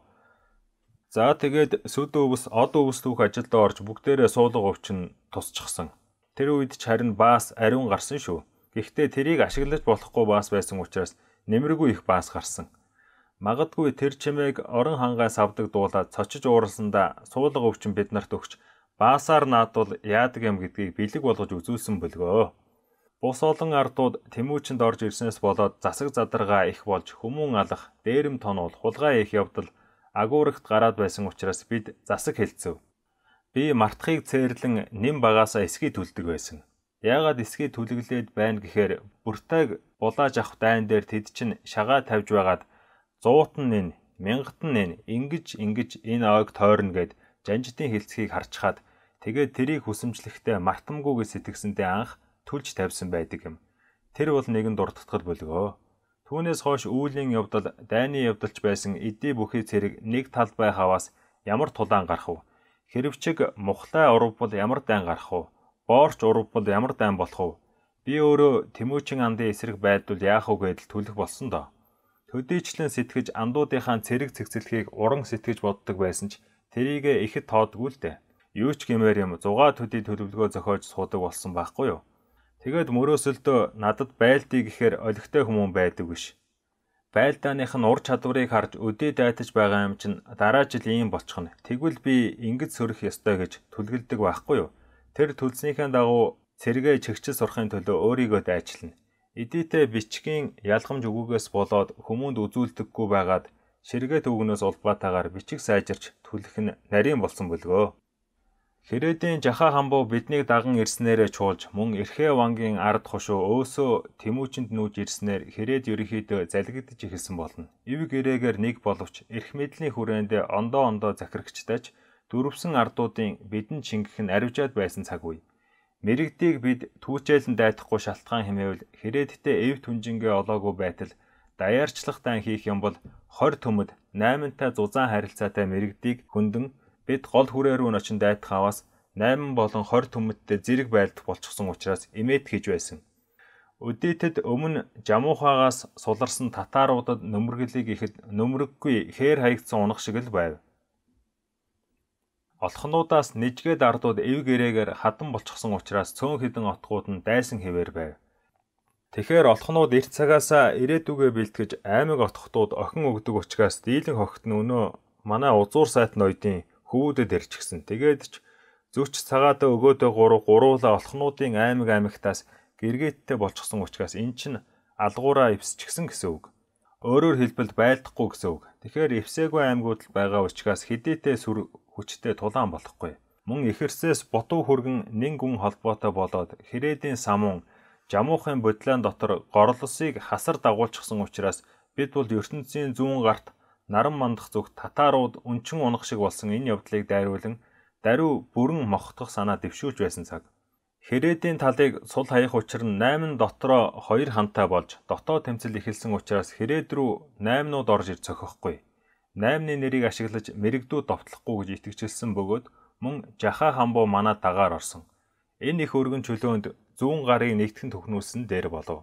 За тэгээд сүд өвс, од өвс түүх ажилд орж бүгдээрээ суулга өвчин тусчихсан. Тэр үед ч харин баас ариун гарсан шүү. Гэхдээ тэрийг ашиглаж болохгүй баас байсан учраас нэмэргүй их баас гарсан. Магадгүй тэр чимээг орон хангаас авдаг дуулаад цочиж ууралсандаа суулга өвчин бид нарт өгч баасаар наадвал яадаг юм гэдгийг бэлэг болгож үзүүлсэн бөлгөө. Бус олон ардууд тэмүүчэнд орж ирснээс болоод засаг задаргаа их болж хүмүүн алах, дээрэм тонол, хулгай их явдал агуурагт гараад байсан учраас бид засаг хэлцв. Би мартахыг цээрлэн нэм багаасаа эсхий төлдөг байсан. Яагаад эсхий түлэглээд байна гэхээр бүртайг булааж авах дайн дээр тэд чинь шагаа тавьж байгаад зуут нь нэн, мянгат нь нэн, ингэж ингэж энэ ойг тойрно гэд жанжитын хилцгийг харчхаад тэгээд тэрийг хүсэмжлэхдээ мартамгүйгээ сэтгэсэндээ анх төлж тавьсан байдаг юм. Тэр бол нэгэн дуртагтгал бүлгөө. Түүнээс хойш үүлийн явдал, дайны явдалч байсан эдий бүхий цэрэг нэг тал бай хаваас ямар тулаан гарах вэ? Хэрвчиг мухлай урв бол ямар дайн гарах вэ? Боорч урв бол ямар дайн болох вэ? Би өөрөө Тэмүүчин андын эсрэг байдвал яах вэ гэдэл төлөх болсон доо. Төдийчлэн сэтгэж андуудынхаа цэрэг цэгцлэхийг уран сэтгэж боддог байсан ч тэрийг ихэд тоодгүй л дээ. Юу ч гэмээр юм 6 төдий төлөвлөгөө зохиож суудаг болсон байхгүй юу? Тэгээд мөрөөсөлдөө надад байлдий гэхээр олигтой хүмүүс байдаг биш. Байлдааных нь ур чадварыг харж өдөө дайтаж байгаа юм чинь дараа жил ийм болчихно. Тэгвэл би ингэж сөрөх ёстой гэж түлгэлдэг байхгүй юу? Тэр төлснийхээ дагуу цэрэгэ чигчил сурахын төлөө өөрийгөө дайчилна. Эдитэ бичгийн ялгамж өгөөгөөс болоод хүмүүнд үзүүлдэггүй байгаад ширгээ төвгнөөс улбаатаагаар бичиг сайжирч түлэх нь нарийн болсон бөлгөө. Хэрэдийн Жаха хамбуу биднийг даган ирснээрээ чуулж мөн Эрхээ вангийн ард хошуу өөсөө Тэмүүчинд нүүж ирснээр Хэрэд ерөнхийдөө залгидж эхэлсэн болно. Ив гэрээгээр нэг боловч эрх мэдлийн хүрээндээ ондоо ондоо захирагчтайч дөрвсөн ардуудын бидэн шингэх нь аривжаад байсан цаг үе. Мэргэдийг бид түүчээлэн дайтахгүй шалтгаан хэмээвэл Хэрэдтэй эв түнжингээ олоогүй байтал даяарчлах дан хийх юм бол 20 төмөд 8-та зузаан харилцаатай мэргэдийг хөндөн Бид гол хүрээр үн очинд айтхаваас 8 болон 20 төмөдтэй зэрэг байлдах болчихсон учраас имэд хийж байсан. Өдөөтд өмнө Жамуухагаас суларсан татаруудад нөмрөглийг ихэд нөмрөггүй хээр хаягдсан унах шиг л байв. Олхнуудаас нэжгээд ардууд эв гэрээгээр хатан болчихсон учраас цөөн хідэн отгууд нь дайсан хിവэр байв. Тэгэхэр олхнууд эрт цагаасаа ирээдүгээ бэлтгэж аймаг отхтууд охин өгдөг учраас дийлэн хогт нь өнөө манай узуур сайт ноёдын хүүдэд ирчихсэн. Тэгээд ч зөвч цагаатаа өгөөдөө 3 гуруула олхнуудын аймаг аймагтаас гэргээлттэй болчихсон учраас эн чинь алгуураа эвсчихсэн гэсэн үг. Өөрөөр хэлбэл байлдахгүй гэсэн үг. Тэгэхээр эвсээгүй аймагуд л байгаа учраас хідээтэй сүр хүчтэй тулаан болохгүй. Мөн ихэрсээс бутуу хөргөн нэг гүн холбоотой болоод хирээдийн самун жамуухын бодлон дотор горлосыг хасар дагуулчихсан учраас бид бол ертөнцийн зүүн гарт наран мандах зүг татарууд өнчин унах шиг болсон энэ явдлыг дайруулан даруй бүрэн мохтох санаа дэвшүүлж байсан цаг. Хэрэдийн талыг сул хаях учир нь 8 дотроо 2 хантай болж дотоо тэмцэл эхэлсэн учраас Хэрэд рүү 8-нууд орж ир цохихгүй. 8-ны нэрийг ашиглаж мэрэгдүү довтлохгүй гэж итгэжсэн бөгөөд мөн Жаха хамбуу манаа дагаар орсон. Энэ их өргөн чөлөөнд зүүн гарын нэгтгэн төхнүүлсэн дээр болов.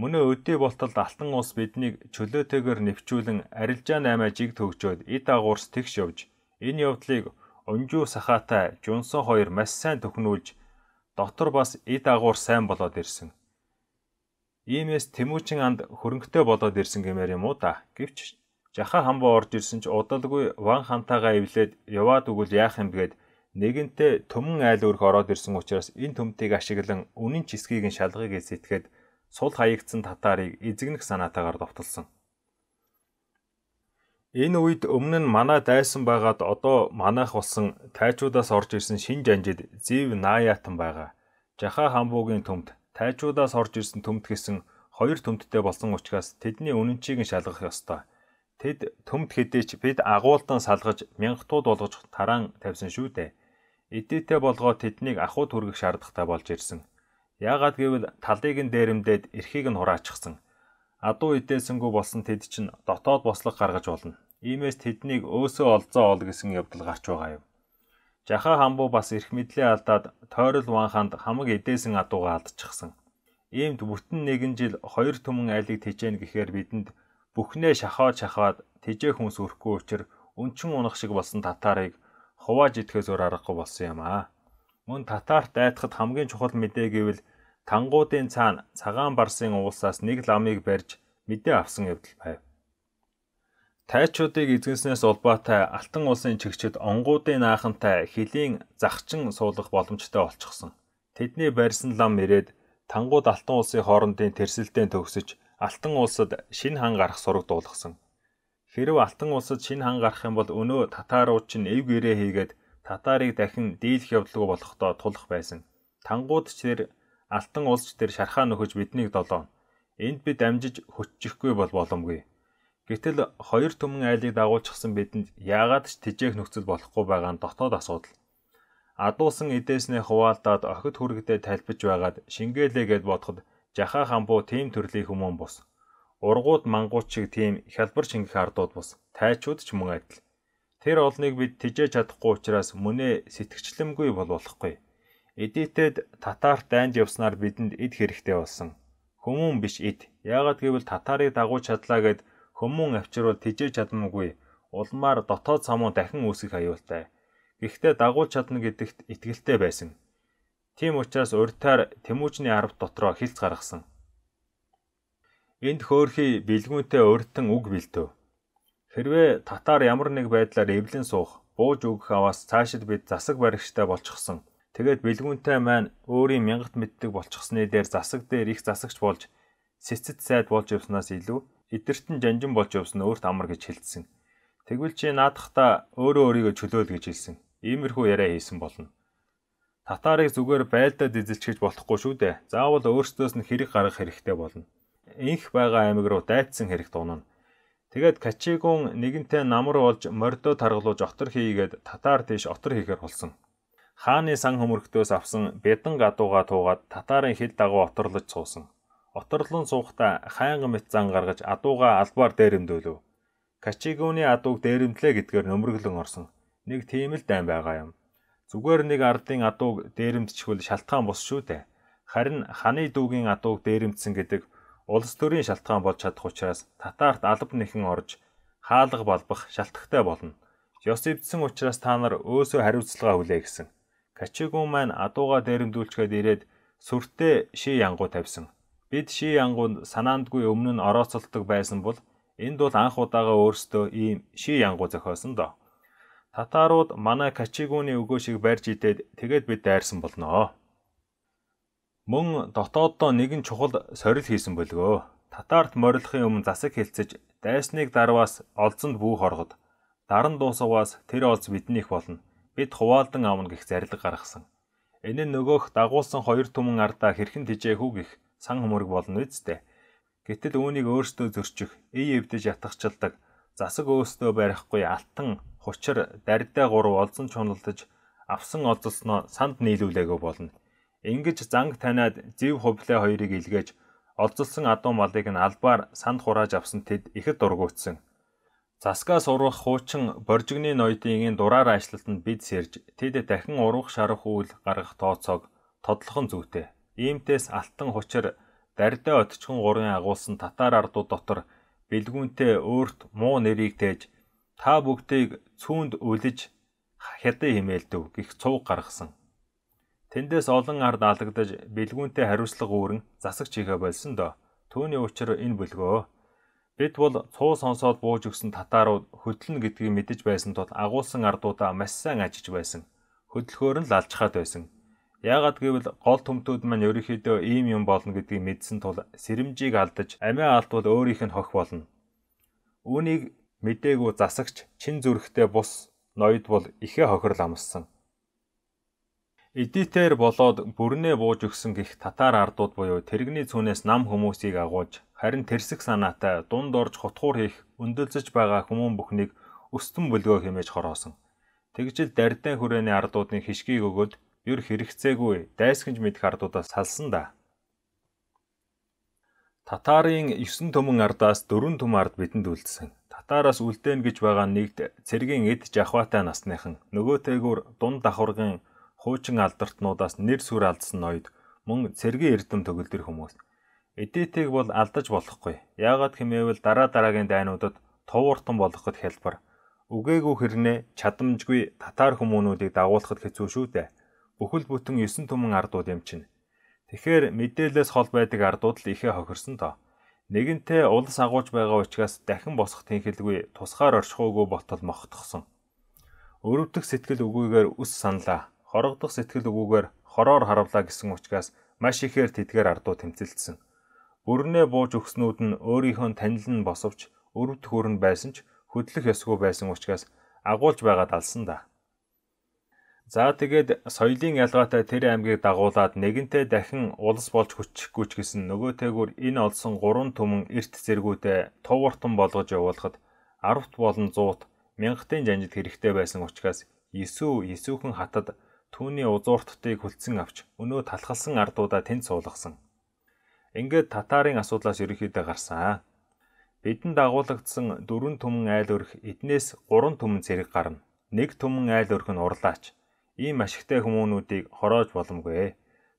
Мөнөө өдөө болтолд Алтан улс биднийг чөлөөтэйгээр нэвчүүлэн арилжаа наймаажийг төгжөөд эд агуурс тэгш явж энэ явдлыг Унжуу Сахатай, Жунсан хоёр маш сайн төхнүүлж дотор бас эд агуур сайн болоод ирсэн. Иймээс Тэмүүчин анд хөрөнгөтэй болоод ирсэн гэмээр юм уу та? Гэвч Жаха хамбаа орж ирсэн ч удалгүй Ван хантаагаа эвлээд яваад өгвөл яах юм гээд нэгэнтээ төмөн айл өрх ороод ирсэн учраас энэ төмтгийг ашиглан үнэн чисгийг нь шалгыг эсэтгэхэд сул хаягдсан татарыг эзэгнэх санаатаагаар довтолсон. Энэ үед өмнө нь манай дайсан байгаад одоо манайх болсон тайчуудаас орж ирсэн шин жанжид Зив Наятан байгаа. Жаха хамбуугийн төмд тайчуудаас орж ирсэн төмд гэсэн хоёр төмдтэй болсон учраас тэдний үнэнчийг нь шалгах ёстой. Тэд төмд хэдэж бид агуултан салгаж мянгатууд болгож тараан тавьсан шүү дээ. Эдээтэй болгоо тэднийг ахуй түргэх шаардлагатай болж ирсэн. Яагаад гэвэл талыг нь дээрэмдээд эрхийг нь хураачихсан. Адуу идээсэнгүү болсон тэд чинь дотоод бослог гаргаж болно. Иймээс тэднийг өөсөө олзоо ол гэсэн явдал гарч байгаа юм. Жаха хамбуу бас эрх мэдлээ алдаад тойрол ван ханд хамаг эдээсэн адуугаа алдчихсан. Иймд бүтэн нэгэн жил хоёр түмэн айлыг тэжээн гэхээр бидэнд бүхнээ шахаад шахаад тэжээх хүнс өрөхгүй учраа өнчин унах шиг болсон татарыг хувааж идэхээс өөр аргагүй болсон юм аа. Мөн татарт дайтахад хамгийн чухал мэдээ гэвэл тангуудын цаана цагаан барсын уулсаас нэг ламыг барьж мэдээ авсан явдал байв. Тайчуудыг эзэгснээс улбаатай Алтан улсын чигчэд онгуудын наахантай хилийн захчин суулгах боломжтой олчихсон. Тэдний барьсан лам ирээд тангууд Алтан улсын хоорондын тэрсэлтэн төгсөж Алтан улсад шинэ хан гарах сураг дуулгасан. Хэрв Алтан улсад шинэ хан гарах юм бол өнөө татарууд ч эв гэрээ хийгээд татарыг дахин дийлэх явдалгүй болохдоо тулах байсан. Тангууд ч тэр Алтан улсч дээр шархаа нөхөж биднийг долоон. Энд бид амжиж хөччихгүй бол боломгүй. Гэтэл хоёр төмөн айлыг дагуулчихсан бидэнд яагаад ч тэжээх нөхцөл болохгүй байгаа нь дотоод асуудал. Адуусан эдээснээ хуваалдаад охид хүрэгдээ тайлбиж байгаад шингээлээ гэд бодоход жахаа хамбуу тийм төрлийн хүмүүн бус. Ургууд мангууд шиг тийм хялбар шингэх ардууд бус. Тайчууд ч мөн адил. Тэр олныг бид тэжээж чадахгүй учраас мөнөө сэтгэгчлэмгүй бол болохгүй. Эдитэд татарт дайнд явснаар бидэнд эд хэрэгтэй болсон. Хүмүүн биш эд. Яагад гэвэл татарыг дагуу чадлаа гэд хүмүүн авчирвал тижээ чадмаггүй. Улмаар дотоод самуу дахин үүсэх аюултай. Гэхдээ дагуу чадна гэдэгт итгэлтэй байсан. Тийм учраас урьтаар Тэмүүжний арав дотроо хилц гаргасан. Энд хөөрхий бэлгүүнтэй урьтан үг бэлтөө. Хэрвээ татар ямар нэг байдлаар эвлэн суух, бууж өгөх аваас цаашид бид засаг баригчтай болчихсон Тэгээд бэлгүүнтэй маань өөрийн мянгат мэддэг болчихсны дээр засаг дээр их засагч болж сэцэд сайд болж явснаас илүү эдгэрт нь жанжин болж явсан өөрт амар гэж хэлсэн. Тэгвэл чи наадахта өөрөө өөрийгөө чөлөөл гэж хэлсэн. Иймэрхүү яриа хийсэн болно. Татарыг зүгээр байлдаад эзэлчихэж болохгүй шүү дээ. Заавал өөртөөс нь хэрэг гаргах хэрэгтэй болно. Инх байгаа аймаг руу дайцсан хэрэг дуунана. Тэгээд Качигун нэгэнтээ намар болж мордо таргалууж отор хийгээд татар тийш отор хийхээр болсон хааны сан хөмөрхтөөс авсан бедан гадуугаа туугаад татарын хил дагуу оторлож суусан. Оторлон суухдаа хайнган мэт зан гаргаж адуугаа албаар дээрэмдүүлв. Качигоны адууг дээрэмдлээ гэдгээр нөмрөглөн орсон. Нэг тийм л дайн байгаа юм. Зүгээр нэг ардын адууг дээрэмдчихвэл шалтгаан бус шүү дээ. Харин ханы дүүгийн адууг дээрэмдсэн гэдэг улс төрийн шалтгаан болж чадах учраас татаарт алба нэхэн орж хаалга болбох шалтгатай болно. Ёс эвдсэн учраас та нар өөсөө хариуцлага хүлэе гэсэн. Качигун маань адууга дээрэмдүүлчгээд ирээд сүртэй ши янгуу тавьсан. Бид ши янгуунд санаандгүй өмнө нь орооцолдог байсан бол энд бол анх удаага өөрсдөө ийм ши янгуу зохиосон доо. Татарууд манай Качигууны өгөө шиг барьж идээд тэгээд бид дайрсан болноо. Мөн дотооддоо нэгэн чухал сорил хийсэн бөлгөө. Татарт морилохын өмнө засаг хэлцэж дайсныг дарваас олзонд бүү хоргод. Дараа нь дуусаваас тэр олз биднийх болно бид хуваалдан аавна гэх зарлиг гаргасан. Энэ нь нөгөөх дагуулсан хоёр түмэн ардаа хэрхэн тижээх үг их сан хөмөрг болно үсттэй. Гэтэл үүнийг өөртөө зөрчих, ий эвдэж ятгахчилдаг, засаг өөстөө барихгүй алтан, хучир, дардаа гурав олзон чуналдаж авсан олзолсноо санд нийлүүлээгөө болно. Ингиж занг таниад зэв хувлаа хоёрыг илгээж олзолсон адуу малыг нь албаар санд хурааж авсан тед ихэд дургуутсан. Заскаас урвах хуучин боржигны ноёдын дураар ажилтанд бид сэрж тэд дахин урвах шарах үйл гаргах тооцоог тодлохон зүйтэй. Иймтээс алтан хучир дардаа отчхон гурын агуулсан татар ардууд дотор бэлгүүнтэй өөрт муу нэрийг дээж та бүгдийг цүүнд үлж хятад хэмээлдэв гих цууг гаргасан. Тэндээс олон ард алагдаж бэлгүүнтэй хариуцлага үүрэн засаг чихэ болсон доо. Төвний учир энэ бүлгөө Бид бол цуу сонсоод бууж өгсөн татаарууд хөтлөн гэдгийг мэдэж байсан тул агуулсан ардуудаа маш сайн ажиж байсан. Хөдөлгөөр нь л алчхаад байсан. Яагаад гэвэл гол төмтүүд маань ерөнхийдөө ийм юм болно гэдгийг мэдсэн тул сэрэмжийг алдаж амиа алдвал өөрийнх нь хох болно. Үүнийг мдээгүй засагч чин зүрхтэй бус ноёд бол ихэ хохирол амссан. Эдитер болоод бүрнээ бууж өгсөн гих татар ардууд буюу тэрэгний цүнээс нам хүмүүсийг агуулж харин тэрсэг санаатай дунд орж хутхуур хийх өндөлзөж байгаа хүмүүн бүхнийг өстөн бүлгөө хэмээж хороосон. Тэгжил дардэн хүрээний ардуудны хишгийг өгөөд ер хэрэгцээгүй дайсгэнж мэдэх ардуудаа салсан да. Татарын 9 төмөн ардаас 4 төм ард бидэнд үлдсэн. Татараас үлдээн гэж байгаа нэгд цэргийн эд жахватай насныхан нөгөөтэйгүр дунд давхаргын хуучин алдартнуудаас нэр сүр алдсан ноёд мөн цэргийн эрдэм төгөлдөр хүмүүс Эдэтэйг бол алдаж болохгүй. Яагаад хэмээвэл дараа дараагийн дайнуудад тов уртан болгоход хэлбэр. Үгээгүй хэрнээ чадамжгүй татар хүмүүнүүдийг дагуулхад хэцүү шүү дээ. Бүхэл бүтэн 9 түмэн ардууд юм чинь. Тэгэхээр мэдээлэлээс хол байдаг ардууд л ихэ хохирсон тоо. Нэгэнтээ улс агуулж байгаа учраас дахин босох тэнхэлгүй тусгаар оршихоогүй ботол мохтгосон. Өрөвдөх сэтгэл өгөөгээр үс саналаа. Хорогдох сэтгэл өгөөгээр хороор харавлаа гэсэн учраас маш ихээр тэдгээр ардуу тэмцэлдсэн. Өрнөө бууж өгснүүд нь өөрийнхөө танил нь босовч өрөвд хөөрн байсан ч хөдлөх ёсгүй байсан учраас агуулж байгаад алсан да. За тэгээд соёлын ялгаатай тэр аймгийг дагуулад нэгэнтээ дахин улс болж хүччихгүй ч гэсэн нөгөөтэйгүр энэ олсон гурван түмэн эрт зэргүүдэ туугартан болгож явуулахад 10-т болон 100-т мянгатын жанжид хэрэгтэй байсан учраас Есү Есүхэн хатад түүний узуурттыг хүлцэн авч өнөө талхалсан ардуудаа тэнд суулгасан. Ингээд татарын асуудлаас ерөнхийдөө гарсан. Бидэнд дагуулгдсан дөрвөн түмэн айл өрх эднээс гурван түмэн зэрэг гарна. Нэг түмэн айл өрх нь урлаач. Ийм ашигтай хүмүүнүүдийг хороож боломгүй.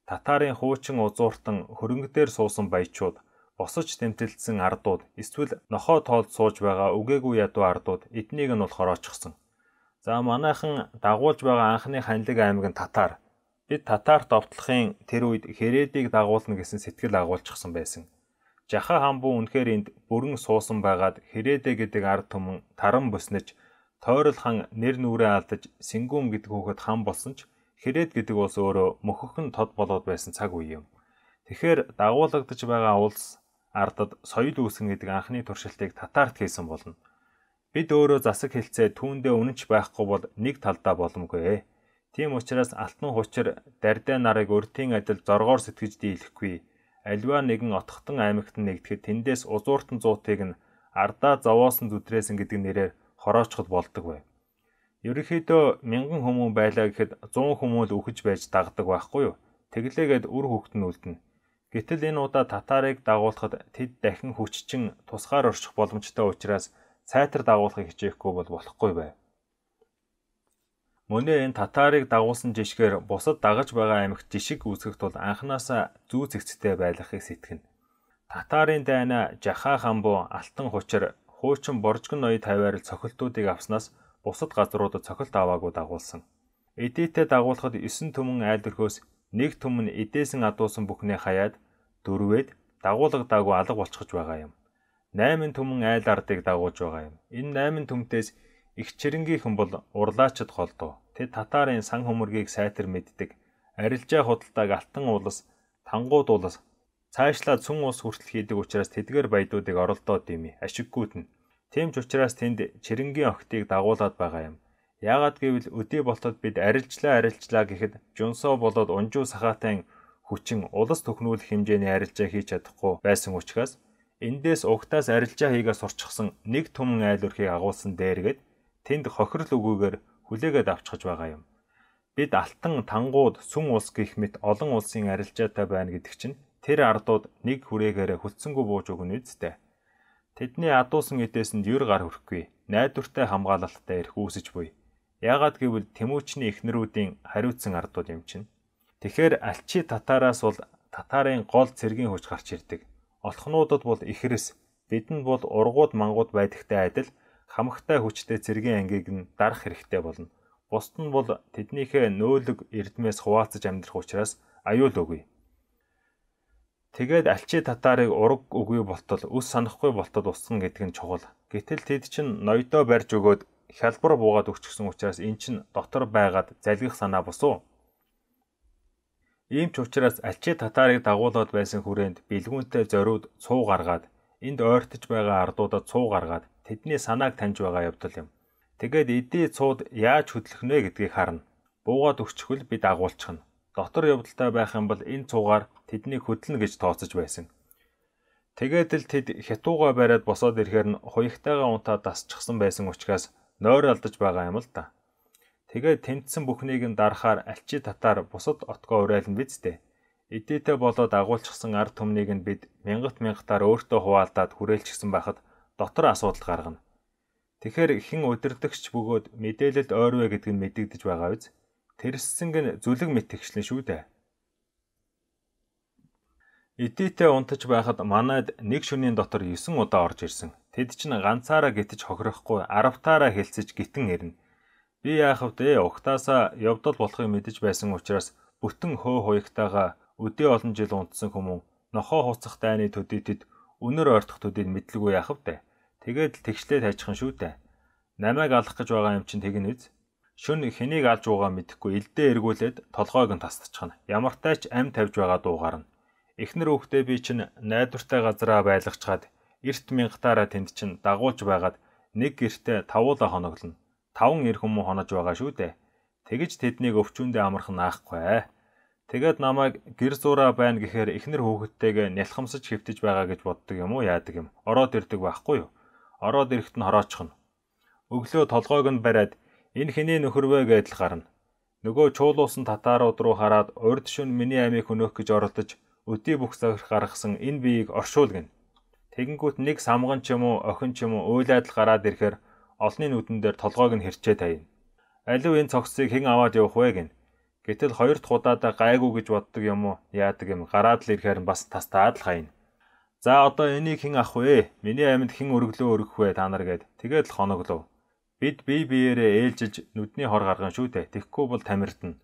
Татарын хуучин узууртан хөрөнгөдөр суусан баячууд босож тэмтэлдсэн ардууд эсвэл нохоо тоолд сууж байгаа үгээгүй ядуу ардууд эднийг нь болохоор очихсан. За манайхан дагуулж байгаа анхны ханлаг аймаг нь татар. Бид татар товтлохын тэр үед Хередийг дагуулна гэсэн сэтгэл агуулчихсан байсан. Жаха хамбуу үнэхээр энд бүрэн суусан байгаад Хередэ гэдэг ард түмэн таран бүснэж тойролхан нэр нүрээ алдаж Сингүүм гэдэг хүүхэд хан болсон ч Хэрэд гэдэг улс өөрөө мөхөхөн тод болоод байсан цаг үе юм. Тэгэхээр дагуулагдж байгаа улс ардад соёл үүсгэн гэдэг анхны туршилтыг татарт хийсэн болно. Бид өөрөө засаг хэлцээ түүндээ үнэнч байхгүй бол нэг талдаа боломгүй ээ. Тийм учраас алтан хучир дардэ нарыг өртийн адил зоргоор сэтгэж дийлэхгүй. Альва нэгэн отхотон аймагт нэгдэхэд тэндээс узууртан зуутыг нь ардаа зовоосон зүдрээсэн гэдэг нэрээр хороочход болдог байв. Ерөнхийдөө 1000 хүмүүс байлаа гэхэд 100 хүмүүс л үхэж байж дагдаг байхгүй юу? Тэглээгээд үр хөвгт нь үлдэнэ. Гэтэл энэ удаа татарыг дагуулхад тэд дахин хүччин тусгаар орчих боломжтой учраас цайтар дагуулахыг хичээхгүй бол болохгүй байв. Мөний энэ татарыг дагуулсан жишгээр бусад дагаж байгаа амьгт жишг үүсгэхэд бол анханасаа зүү зэгцтэй байхыг сэтгэн. Татарын дайна Жаха хамбуу алтан хучир хуучин боржгон ноёд тавиар цохилтуудыг авснаас бусад газруудад цохилт аваагүй дагуулсан. Эдэйтэ дагуулхад 9 түмэн айлдэрхөөс нэг түмэн эдээсэн адуусан бүхнээ хаяад дөрвөөд дагуулгадаагүй алга болчихж байгаа юм. 8 түмэн айл ардыг дагуулж байгаа юм. Энэ 8 түмтээс их чирэнгийн хүн бол урлаачд холдов. Тэд татарын сан хөмөргийг сайтар мэддэг. Арилжаа худалдааг алтан уулас, тангууд уулас, цаашлаа цүн ус хүртэл хийдэг учраас тэдгээр баядуудыг оролдоод димээ. Ашиггүйд нь. Тийм ч учраас тэнд чирэнгийн охтыг дагуулад байгаа юм. Яагаад гэвэл өдөө болтод бид арилжлаа арилжлаа гэхэд жунсоо болоод унжуу сахатай хүчин улс төхнүүлэх хэмжээний арилжаа хийж чадахгүй байсан учраас эндээс угтаас арилжаа хийгээ сурчсан нэг түмэн айл өрхийг агуулсан дээргээд тэнд хохирол өгөөгөр хүлээгээд авчхаж байгаа юм. Бид алтан тангууд сүм улс гих мэт олон улсын арилжаатай байна гэдэг чинь тэр ардууд нэг хүрээгээр хүлцэнгүү бууж өгнө үсттэй. Тэдний адуусан эдээсэнд юр гар хүрхгүй. Найдвартай хамгаалалттай ирэх үүсэж буй. Яагаад гэвэл тэмүүчний эхнэрүүдийн хариуцсан ардууд юм чинь. Тэгэхэр алчи татараас бол татарын гол цэргийн хүч гарч ирдэг. Олхнуудад бол ихрэс, бидэн бол ургууд мангууд байдагтай адил Тамхтай хүчтэй цэргийн ангийг нь дарах хэрэгтэй болно. Бусд нь бол тэднийхээ нөөлөг эрдмээс хуваалцаж амьдрах учраас аюул өгье. Тэгээд альчи татарыг ураг үгүй болтол өс санахгүй болтол уссан гэдэг нь чухал. Гэтэл тэд чинь ноёдоо барьж өгөөд хялбар буугаад өгчихсөн учраас эн чинь дотор байгаад залгих санаа босуу. Ийм ч учраас альчи татарыг дагуулод байсан хүрээнд бэлгүүнтэй зориуд цуу гаргаад энд ойртож байгаа ардуудад цуу гаргаад тэдний санааг таньж байгаа явдал юм. Тэгээд эдийн цууд яаж хөдлөх нэ гэдгийг харна. Буугаад өрчихвөл бид агуулчихна. Дотор явдалтай байх юм бол энэ цуугаар тэднийг хөдлөнө гэж тооцож байсан. Тэгээд л тэд хятуугаа бариад босоод ирэхээр нь хуягтайгаа унтаа дасчихсан байсан учраас нойр алдаж байгаа юм л да. Тэгээд тэмцсэн бүхнийг нь дарахаар альчи татар бусад отгоо урайлна биз дээ. Эдээтэй болоод агуулчихсан ард түмнийг нь бид мянгат мянгатаар өөртөө хуваалдаад хүрээлчихсэн байхад дотор асуудал гаргана. Тэгэхэр хэн удирдахч бөгөөд мэдээлэлд ойрвэ гэдэг нь мэдэгдэж байгаа биз? Тэрсцэнг нь зүлэг мэтгчлэн шүү дээ. Эдитэ унтаж байхад манайд нэг шөнийн дотор 9 удаа орж ирсэн. Тэд чинь ганцаараа гитэж хохирохгүй, 10-таараа хэлцэж гитэн ирнэ. Би яахав дээ, угтаасаа явдал болохыг мэдэж байсан учраас бүтэн хөө хуягтайгаа өдөө олон жил унтсан хүмүүн нохоо хуцах дайны төдийтэд Өнөр ойртохтуудыг мэдлгүй яах вдэ. Тэгээд л тэгшлээд хайчихын шүү дээ. Намайг алах гэж байгаа юм чинь тэгнэ үз. Шүн хэнийг алж байгаа мэдэхгүй элдээ эргүүлээд толгойг нь тасчихна. Ямартай ч ам тавьж байгаа дуугарна. Эхнэр хүүхдээ би чинь найдвартай газараа байлгачаад эрт мянгатаараа тэнд чинь дагуулж байгаад нэг гертэ тавуула хоноглоно. Таван эр хүмүүн хонож байгаа шүү дээ. Тэгж тэднийг өвчүүндээ амархан аахгүй. Тэгээд намайг гэр зураа байна гэхээр ихнэр хүүхэдтэйгээ нялхамсаж хөвтөж байгаа гэж боддог юм уу яадаг юм. Ороод ирдэг байхгүй юу? Ороод ирэхэд нь хороочихно. Өглөө толгойг нь бариад энэ хэний нөхөрвэ гэдэл гарна. Нөгөө чуулуусан татаарууд руу хараад урд шүн миний амийг хөнөөх гэж оролдож өдий бүх захирах гаргасан энэ биеийг оршуул гин. Тэгэнгүүт нэг самган ч юм уу охин ч юм уу уйлаад л гараад ирэхээр олонний нүдэн дээр толгойг нь хэрчээ таяна. Алив энэ цогцсыг хэн аваад явах вэ гин Гэтэл хоёр дахь удаадаа гайгүй гэж боддог юм уу? Яадаг юм. Гараад л ирэхээр бас тастаад л хаяна. За одоо энийг хэн ах вэ? Миний амьд хэн өргөлөө өргөх вэ та нар гэд. Тэгээд л хоноглов. Бид бие биеэрээ ээлжилж нүдний хор гарган шүү дээ. Тэгхгүй бол тамирдна.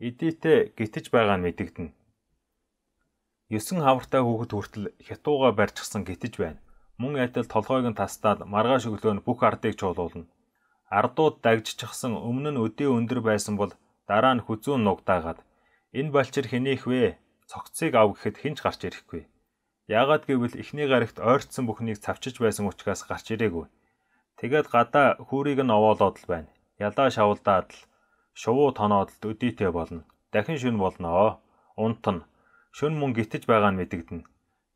Эдитэ гитэж байгаа нь мэдэгдэнэ. 9 хавртай хүүхэд хүртэл хятууга барьчихсан гитэж байна. Мөн айтал толгойг нь тастаад маргааш өглөө нь бүх ардыг чуулуулна. Ардууд дагжчихсан өмнө нь өдөө өндөр байсан бол Дараа нь хүзүүн нугдаагаад энэ балчир хэнийх вэ? Цогцыг ав гэхэд хинч гарч ирэхгүй. Яагаад гэвэл эхний гарагт ойртсон бүхнийг цавчиж байсан учраас гарч ирээгүй. Тэгээд гадаа хүүрийг нь овоолоод л байна. Ялаа шавлдаад л шувуу тоноод л өдийтэй болно. Дахин шүн болноо. Унтна. Шүн мөн гитэж байгаа нь мэдэгдэнэ.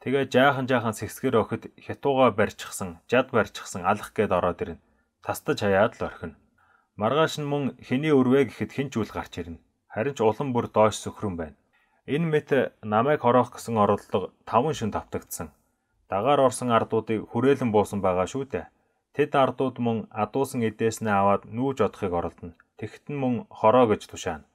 Тэгээ жаахан жаахан сэсгэр өхөд хятууга барьчихсан, жад барьчихсан алах гээд ороод ирнэ. Тастаж хаяад л орхино. Маргааш нь мөн хэний өрвэ гэхэд хэн ч үл гарч ирнэ. Харин ч улам бүр доош сөхрөн байна. Энэ мэт намайг хороох гэсэн оролдлого таван шин давтагдсан. Дагаар орсон ардуудыг хүрээлэн буусан байгаа шүү дээ. Тэд ардууд мөн адуусан эдээснээ аваад нүүж одохыг оролдоно. Тэгэхт нь мөн хороо гэж тушаана.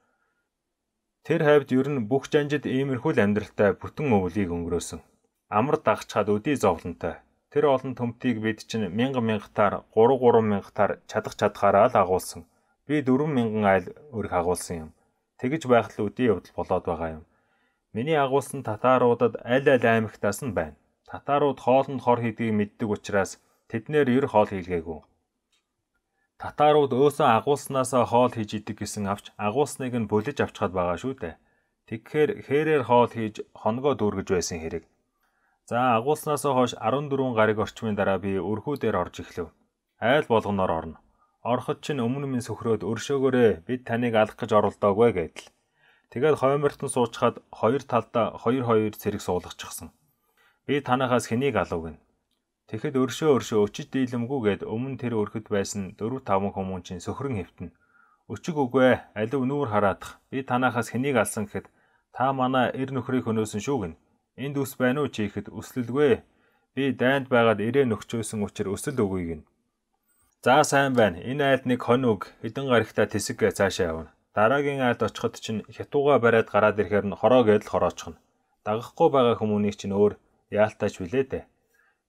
Тэр хавьд ер нь бүх жанжид иймэрхүү л амьдралтай бүтэн өвлийг өнгөрөөсөн. Амар дагчхад өдий зовлонтой Тэр олон төмтгийг бид чинь 1000 мянгатаар 3 3 мянгатаар чадах чадхаараа л агуулсан. Би 40000 айл өрх агуулсан юм. Тэгж байх л үдийн явдал болоод байгаа юм. Миний агуулсан татааруудад аль аль аймагтаас нь байна. Татаарууд хоолнд хор хийдгийг мэддэг учраас тэднэр ер хоол хийлгээгүй. Татаарууд өөсөө агуулснаасаа хоол хийж идэг гэсэн авч агуулсныг нь бүлэж авчхад байгаа шүү дээ. Тэгэхээр хээрээр хоол хийж хоногоо дүүргэж байсан хэрэг. За агуулснаас хойш 14 гариг орчмын дараа би өрхүү дээр орж эхлэв. Айл болгоноор орно. Ороход чинь өмнө минь сөхрөөд өршөөгөөрэ бид таныг алах гэж оролдоог вэ гэдэл. Тэгээд хоймортон суучхад хоёр талдаа хоёр хоёр зэрэг суулгачихсан. Би танахаас хэнийг алууг нь? Тэгэхэд өршөө өршөө өчид дийлэмгүйгээд өмнө тэр өрхөд байсан 4 5 хүмүүн чинь сөхрөн хөвтөн. Өчиг үгвэ, алив нүүр хараадах. Би танахаас хэнийг алсан гэхэд та манай эр нөхрийг хөнөөсөн шүү гэнэ. Энд ус байна уу чи гэхэд өслөлгүй. Би дайнд байгаад ирээ нөхчөөсөн учраас өсөл өгье гин. За сайн байна. Энэ айлд нэг хонь үг хідэн гарагта тэсэг цаашаа явна. Дараагийн айлд очиход чинь хятууга бариад гараад ирэхээр нь хороо гэдэл хороочхно. Дагахгүй байгаа хүмүүнийг чинь өөр яалтаач билээ дээ.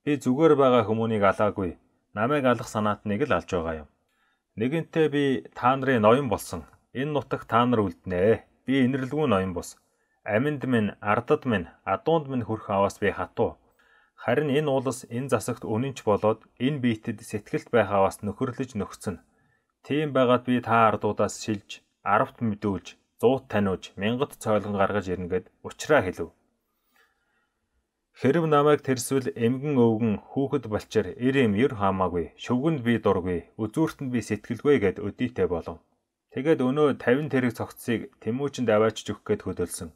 Би зүгээр байгаа хүмүүнийг алаагүй. Намайг алах санаат нэг л алж байгаа юм. Нэгэнтээ би та нарын ноён болсон. Энэ нутаг та нар үлднэ. Би инэрлгүй ноён болсон. Аминд минь, ардад минь, адуунд минь хүрх аваас би хатуу. Харин энэ улс энэ засагт үнэнч болоод энэ биетэд сэтгэлт байхаваас нөхөрлөж нөхцөн. Тийм байгаад би та ардуудаас шилж, аравт мэдүүлж, зуут таниуж, мянгат цойлгон гаргаж ирнгээд ухраа хэлв. Хэрв намайг тэрсвэл эмгэн өвгөн хүүхэд болчир эр юм ер хаамаагүй, шүвгэнд би дургүй, үзүүртэнд би сэтгэлгүй гэд өдийтэй болов. Тэгэд өнөө 50 тэрэг цогцсыг Тэмүүчинд аваачж өгөх гээд хөдөлсөн.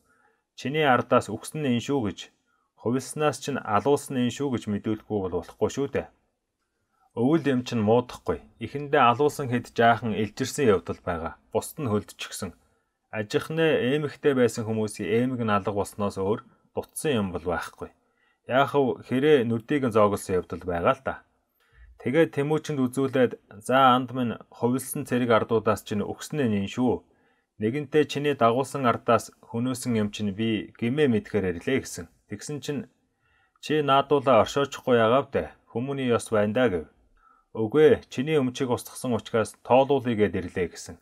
Чиний ардаас үгсэн нь энэ шүү гэж хувилснаас чинь алуулсан энэ шүү гэж мэдүүлэхгүй бол болохгүй шүү дээ. Өвөл юм чинь муудахгүй. Эхэндээ алуулсан хэд жаахан илжирсэн явдал байгаа. Бусд нь хөлдчихсэн. Ажихнээ эмэгтэй байсан хүмүүсийн эмэг нь алга болсноос өөр дутсан юм бол байхгүй. Яахав хэрэг нүрдийг нь зооглосон явдал байгаа л та. Тэгээд тэмүүчэнд үзүүлээд за анд минь хувилсан цэрэг ардуудаас чинь өгснөө нин шүү. Нэгэнтээ чиний дагуулсан ардаас хөнөөсөн юм чинь би гимээ мэдхээр ирлээ гэсэн. Тэгсэн чинь чи наадуулаа оршоочихгүй ягаав дэ. Хүмүүний ёс байна да гэв. Үгүй ээ, чиний өмчийг устгасан учраас тоолуулъя гэд ирлээ гэсэн.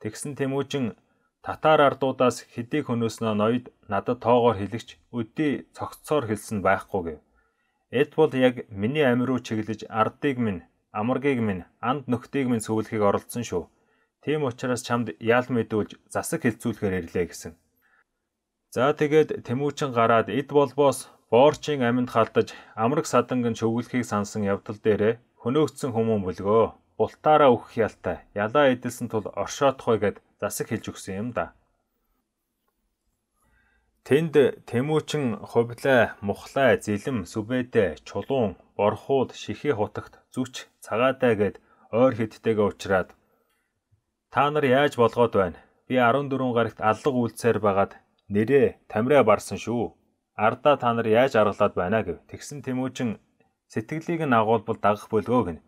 Тэгсэн тэмүүжин татар ардуудаас хэдийг хөнөөснөө ноёд надад тоогоор хэлэгч өдөө цогцсоор хэлсэн байхгүй гэв. Эд бол яг миний амь руу чиглэж ардыг минь, амаргийг минь, анд нөхдийг минь сүвлэхийг оролцсон шүү Тийм учраас чамд яал мэдүүлж засаг хилцүүлэхээр ирлээ гэсэн. За тэгээд Тэмүүчин гараад эд болбоос Боорчин аминд халдаж амраг саданган шөвгөлхийг сансан явдал дээрээ хөнөөгдсөн хүмүүн бүлгөө бултаараа өгөх ялтай ялаа эдэлсэн тул оршоотхой гэд засаг хэлж өгсөн юм да. Тэнд Тэмүүчин хувлай, мухлай, зэлэм, сүбэдэ, чулуун, борхууд, шихи хутагт зүч цагаатай гэд ойр хэдтэйгээ уулзраад Та нар яаж болгоод байна? Би 14 гарагт аллаг үйлцээр байгаад нэрээ тамриа барсан шүү. Ардаа та нар яаж аргалаад байна гэв. Тэгсэн тэмүүжин сэтгэлийг нь агуулбал дагах бөлгөөг нь.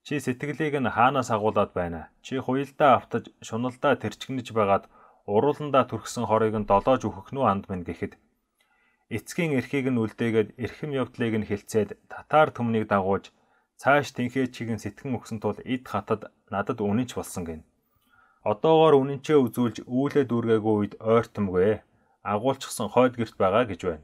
Чи сэтгэлийг нь хаанаас агуулад байна? Чи хуйлдаа автаж шуналдаа тэрчгэнэж байгаад урууландаа түрхсэн хорыг нь долоож үхэх нү анд минь гэхэд эцгийн эрхийг нь үлдээгээд эрхэм явдлыг нь хилцээд татар төмнийг дагууж цааш тэнхээ чигэн сэтгэн өгсөн тул эд хатад надад үнэнч болсон гэнэ одоогоор үнэнчээ үзүүлж үүлээ дүүргээгүй үед ойртомгүй агуулчихсан хойд герт байгаа гэж байна.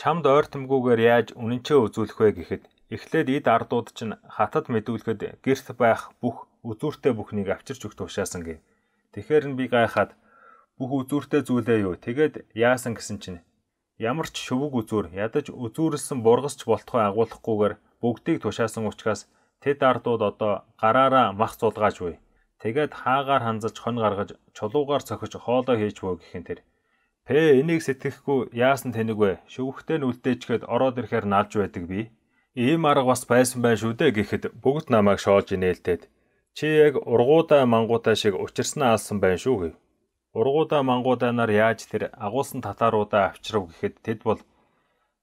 Чамд ойртомгүйгээр яаж үнэнчээ үзүүлэх вэ гэхэд эхлээд эд ардууд чинь хатад мэдүүлэхэд герт байх бүх үзүүртэй бүхнийг авчирч өгт тушаасан гэ. Тэгэхэр нь би гайхаад бүх үзүүртэй зүйлээ юу тэгэд яасан гэсэн чинь ямар ч шөвөг үзүүр ядаж үзүүрлсэн бургасч болтгой агуулахгүйгээр бүгдийг тушаасан учраас тэд ардууд одоо гараараа мах зулгааж буй Тэгээд хаагаар ханзаж хон гаргаж чулуугаар цохиж хоолой хийж бөө гэхин тэр. Пэ энийг сэтгэхгүй яасан тэнэг вэ? Шөвхтэн үлдээчгээд ороод ирэхээр налж байдаг би. Ийм арга бас байсан байх шүү дээ гэхэд бүгд намайг шоолж инээлтээд. Чи яг ургуудаа мангуудаа шиг учирснаа алсан байна шүү гэв. Ургуудаа мангуудаанаар яаж тэр агуулсан татааруудаа авчрав гэхэд тэд бол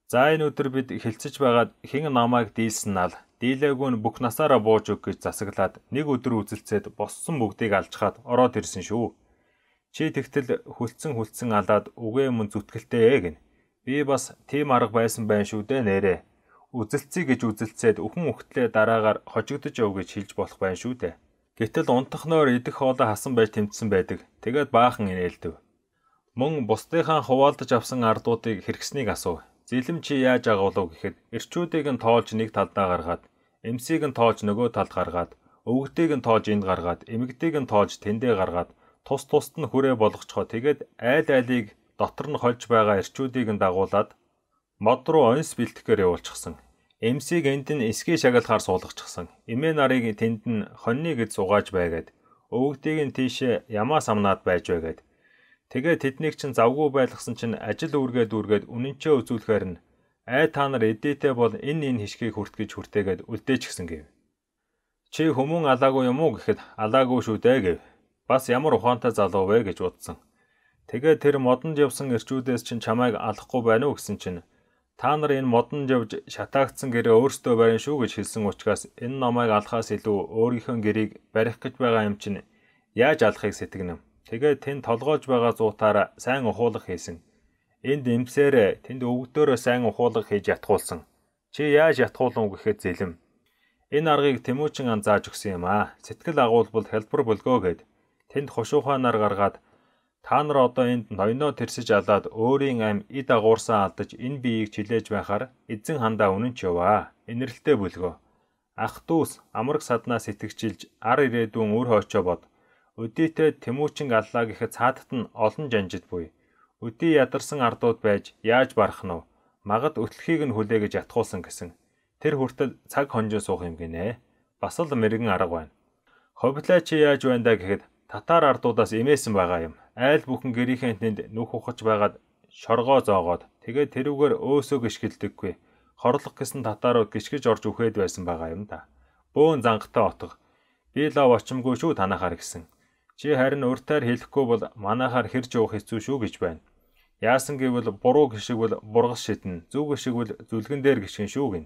За энэ өдөр бид хилцэж байгаад хэн намайг дийлсэн нал дийлээгүй нь бүх насаараа бууж өг гэж засаглаад нэг өдөр үзэлцээд боссон бүгдийг алжхаад ороод ирсэн шүү. Чи тэгтэл хүлцэн хүлцэн алаад үгээ мөн зүтгэлтэй гэн. Би бас тийм арга байсан байх шүү дээ нэрэ. Үзэлцээ гэж үзэлцээд өхөн өгтлээ дараагаар хожигдож өв гэж хэлж болох байх шүү дээ. Гэтэл унтахноор идэх хоолой хасан байж тэмцсэн байдаг. Тэгээд баахан инээлдэв. Мөн бусдынхаа хуваалдаж авсан ардуудыг хэрэгснийг асуув. Зэлэм чи яаж агуулав гэхэд эрчүүдийг нь тоолж нэг талдаа гаргаад, эмсийг нь тоолж нөгөө талд гаргаад, өвгдгийг нь тоолж энд гаргаад, эмэгдгийг нь тоолж тэндээ гаргаад, тус тусд нь хүрээ болгочхоо тэгээд айл айлыг дотор нь хольж байгаа эрчүүдийг нь дагуулад мод руу онс бэлтгэхээр явуулчихсан. Эмсийг энд нь эсгээ шагналахаар суулгачихсан. Эмээ нарыг тэнд нь хоньны гэж суугааж байгээд өвгдгийг нь тийшээ ямаа самнаад байж байгээд Тэгээ тэднийг чинь завгүй байлгсан чинь ажил үргээд үргээд үнэнчээ үзүүлэхээр нь ай та нар эдэтэй бол энэ энэ хишгийг хүртгэж хүртээгээд үлдээч гисэн гэв. Чи хүмүүн алаагүй юм уу гэхэд алаагүй шүү дээ гэв. Бас ямар ухаантай залуу вэ гэж бодсон. Тэгээ тэр модонд явсан эрчүүдээс чинь чамайг алахгүй байна уу гэсэн чинь та нар энэ модонд явж шатаагдсан гэрээ өөртөө барин шүү гэж хэлсэн учраас энэ номыг алхаас илүү өөрийнхөө гэрийг барих гэж байгаа юм чинь яаж алахыг сэтгэнэм. Тэгээд тэнд толгойж байгаа зуутаар сайн ухуулах хийсэн. Энд имсээр тэнд өвгдөөрөө сайн ухуулах хийж ятгуулсан. Чи яаж ятгуулав гэхэд зэлэм. Энэ аргыг Тэмүүчин анзааж өгсөн юм аа. Сэтгэл агуулбал хэлбэр бөлгөө гэд. Тэнд хушуухаанаар гаргаад та нар одоо энд ноёноо тэрсэж алаад өөрийн ам эд агуурсан алдаж энэ биеийг чилээж байхаар эзэн хандаа үнэн ч яваа. Инэрлэлтэй бөлгөө. Ах дүүс амраг саднаас итгэжилж ар ирээдүйн үр хойчоо бод Өдийтэй Тэмүүчин аллаа гэхэд цаадат нь олон жанжид буй. Өдий ядарсан ардууд байж яаж барах нь вэ? Магад өтлөхийг нь хүлээ гэж ятгуулсан гэсэн. Тэр хүртэл цаг хонжоо суух юм гинэ. Бас л мэрэгэн арга байна. Ховглаа чи яаж байна да гэхэд татар ардуудаас эмээсэн байгаа юм. Айл бүхэн гэрийнхээ тэнд нүх ухаж байгаад шоргоо зоогоод тэгээ тэрүүгээр өөсөө гიშгэлдэггүй. Хорлох гэсэн татарууд гიშгэж орж үхээд байсан байгаа юм да. Бөөн зангатай отго. Би лав очимгүй шүү танахаар гэсэн. Чи харин өөртөө хэлэхгүй бол манахаар хэрж явах хэцүү шүү гэж байна. Яасан гэвэл буруу гişиг бол бургас шитэн, зөв гişиг бол зүлгэн дээр гişгэн шүү гин.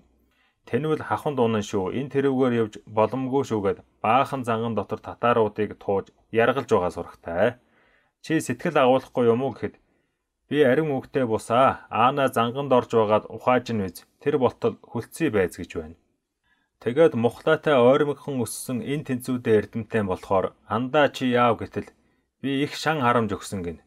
Тэнвэл хахан дуунан шүү. Энэ тэрүүгээр явж боломгүй шүүгээд баахан занган дотор татааруудыг тууж яргалж байгаа сурагтай. Чи сэтгэл агуулахгүй юм уу гэхэд би арин үгтэй бусаа. Аана занганд орж байгаад ухааж нь үз. Тэр болтол хөлцөй байц гэж байна. Тэгээд мухлаатай ойрмогхон өссөн эн тэнцүүдээ эрдэмтэн болохоор андаа чи яав гэтэл би их шан харамж өгсөн гин.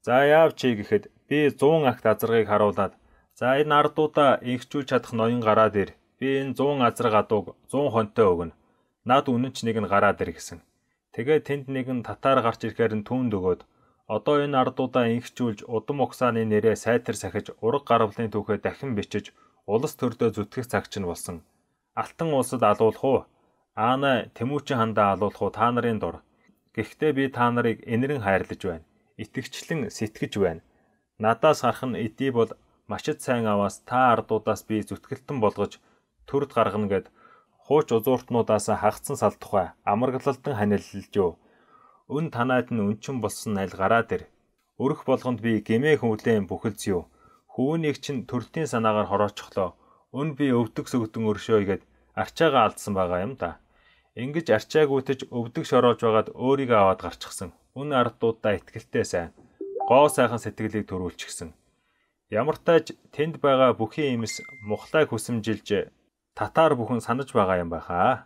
За яав чи гэхэд би 100 акт азрагыг харуулад за энэ ардуудаа инхчүүл чадах ноён гараад ир. Би энэ 100 азраг адууг 100 хонтой өгнө. Наад үнэн ч нэг нь гараад ир гэсэн. Тэгээд тэнд нэг нь татар гарч ирэхээр нь түүнд өгөөд одоо энэ ардуудаа инхчүүлж удам угсааны нэрээ сайтар сахиж ураг гарвлын түүхээ дахин бичиж улс төрдөө зүтгэх цаг чинь болсон. Алтан улсад алуулах уу? Аана Тэмүүчин хандаа алуулах уу та нарын дур. Гэхдээ би та нарыг энэрэн хайрлаж байна. Итгэвчлэн сэтгэж байна. Надаас гарах нь эдий бол машид сайн аваас та ардуудаас би зүтгэлтэн болгож төрд гаргана гэд хууч узууртнуудаас хагцсан салдухай амаргалалтан ханилэлжөө. Үн танаад нь өнчин болсон аль гараа дэр. Өрөх болгонд би гэмээ хөвлэн бүхэлзью. Хөвөнийг чинь төрөлтийн санаагаар хороочлоо. Өн би өвдөг сөгдөн өршөө гэд арчаагаа алдсан байгаа юм да. Ингиж арчааг үтэж өвдөг шороолж байгаад өөрийгөө аваад гарчихсан. Үн ардуудаа ихтгэлтэй сайн. Гоо сайхан сэтгэлийг төрүүлчихсэн. Ямартайч тэнд байгаа бүхий имс мухлайг хүсэмжилж татар бүхэн санаж байгаа юм байхаа.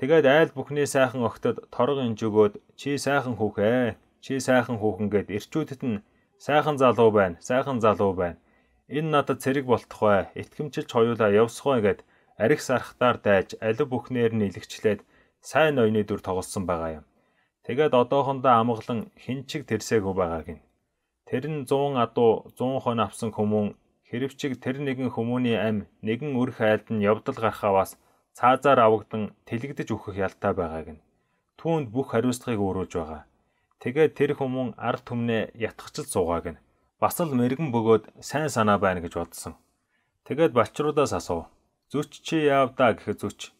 Тэгээд айл бүхний сайхан огтод торго инж өгөөд чи сайхан хүүх ээ. Чи сайхан хүүхэн гэд ирчүүдэд нь сайхан залуу байна, сайхан залуу байна Энэ надад цэрэг болтох бай. Итгэмчилж хоёулаа явсгоо гэд арих сархтаар дайж алив бүхнээр нь илгчлээд сайн ноёны дүр тоглосон байгаа юм. Тэгээд одоохондоо амглан хин чиг тэрсээгүү байгааг нь. Тэр нь 100 адуу 100 хон авсан хүмүүн хэрвчиг тэр нэгэн хүмүүний ам нэгэн өрх айлд нь явдал гарахаас цаазаар авагдан тэлэгдэж өгөх ялтай байгааг нь. Түүнд бүх хариуцлагыг өөрүүлж байгаа. Тэгээд тэр хүмүүн ард түмнээ ятгахчил суугааг нь Бас л мэрэгэн бөгөөд сайн санаа байна гэж бодсон. Тэгээд бачруудаас асуув. Зүч чи яавдаа гэхэд зүч.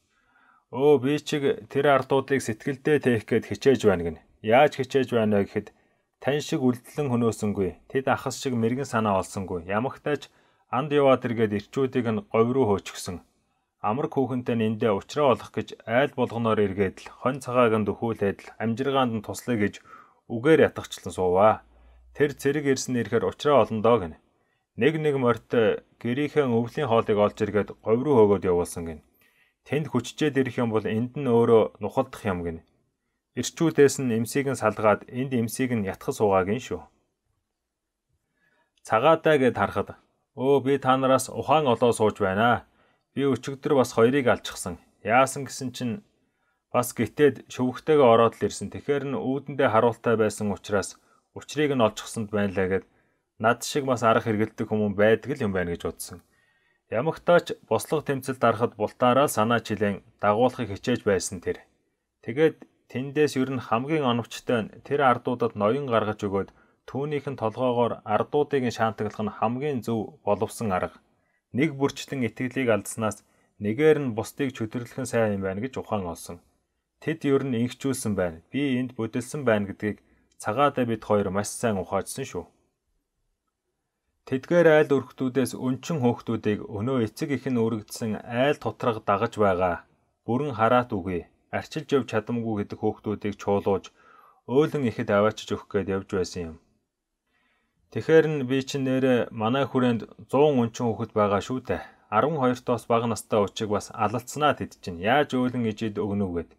Өө би чиг тэр ардуудлыг сэтгэлдээ тээх гээд хичээж байна гин. Яаж хичээж байна вэ гэхэд тань шиг үлдлэн хөнөөсөнгүй. Тэд ахас шиг мэрэгэн санаа олсонгүй. Ямагтайч анд яваа тэргээд ирчүүдийг нь говь руу хөөчихсөн. Амар хүүхэнтэй нэндээ уучраа олох гэж айл болгоноор эргээд л хонь цагааг нь дөхүүлээд л амжиргаанд нь туслая гэж үгээр ятгахчлан сууваа. Тэр зэрэг ирсэн ирэхээр ухраа олондоо гэнэ. Нэг нэг морьт гэрийнхэн өвлийн хоолыг олж иргээд говь руу хөөгөөд явуулсан гэнэ. Тэнд хүччээд ирэх юм бол энд нь өөрөө нухалдах юм гэнэ. Ирчүүдээс нь эмсийг нь салгаад энд эмсийг нь ятгах суугаагийн шүү. Цагаатай гэд харахад өө би танараас ухаан олоо сууж байна. Би өчигдөр бас хоёрыг алчихсан. Яасан гэсэн чинь бас гитэд шөвгтэйгээ ороод л ирсэн. Тэгэхэр нь үүдэндээ харуултай байсан учраас учрыг нь олчихсонд байлаа гэд над шиг бас арга хэрэгэлдэг хүмүүс байдаг л юм байна гэж утсан. Ямагтаач бослого тэмцэл дарахад бултаараа санаа чилэн дагуулахыг хичээж байсан тэр. Тэгээд тэндээс ер нь хамгийн оновчтой нь тэр ардуудад ноён гаргаж өгөөд түүнийх нь толгоогоор ардуудыг нь шаантаглах нь хамгийн зөв боловсон арга. Нэг бүрчлэн итгэлийг алдснаас нэгээр нь бусдыг чөдөрлөх нь сайн юм байна гэж ухаан олсон. Тэд ер нь инхчүүлсэн байна. Би энд бүдэлсэн байна гэдгийг Цагаада бид хоёр маш сайн ухаажсан шүү. Тэдгээр айл өрхтүүдээс өнчин хөөхтүүдийг өнөө эцэг ихэн өргөдсөн айл тутраг дагаж байгаа. Бүрэн хараат үгүй. Арчилж явж чадамгүй гэдэг хөөхтүүдийг чуулууж өөлөн ихэд аваачиж өгөх гээд явж байсан юм. Тэгэхэр нь би чинь нэрэ манай хүрээнд 100 өнчин хөөхд байгаа шүү дээ. 12-тоос бага настай учиг бас алалтснаа тэд чинь яаж өөлөн ижид өгнө үгээд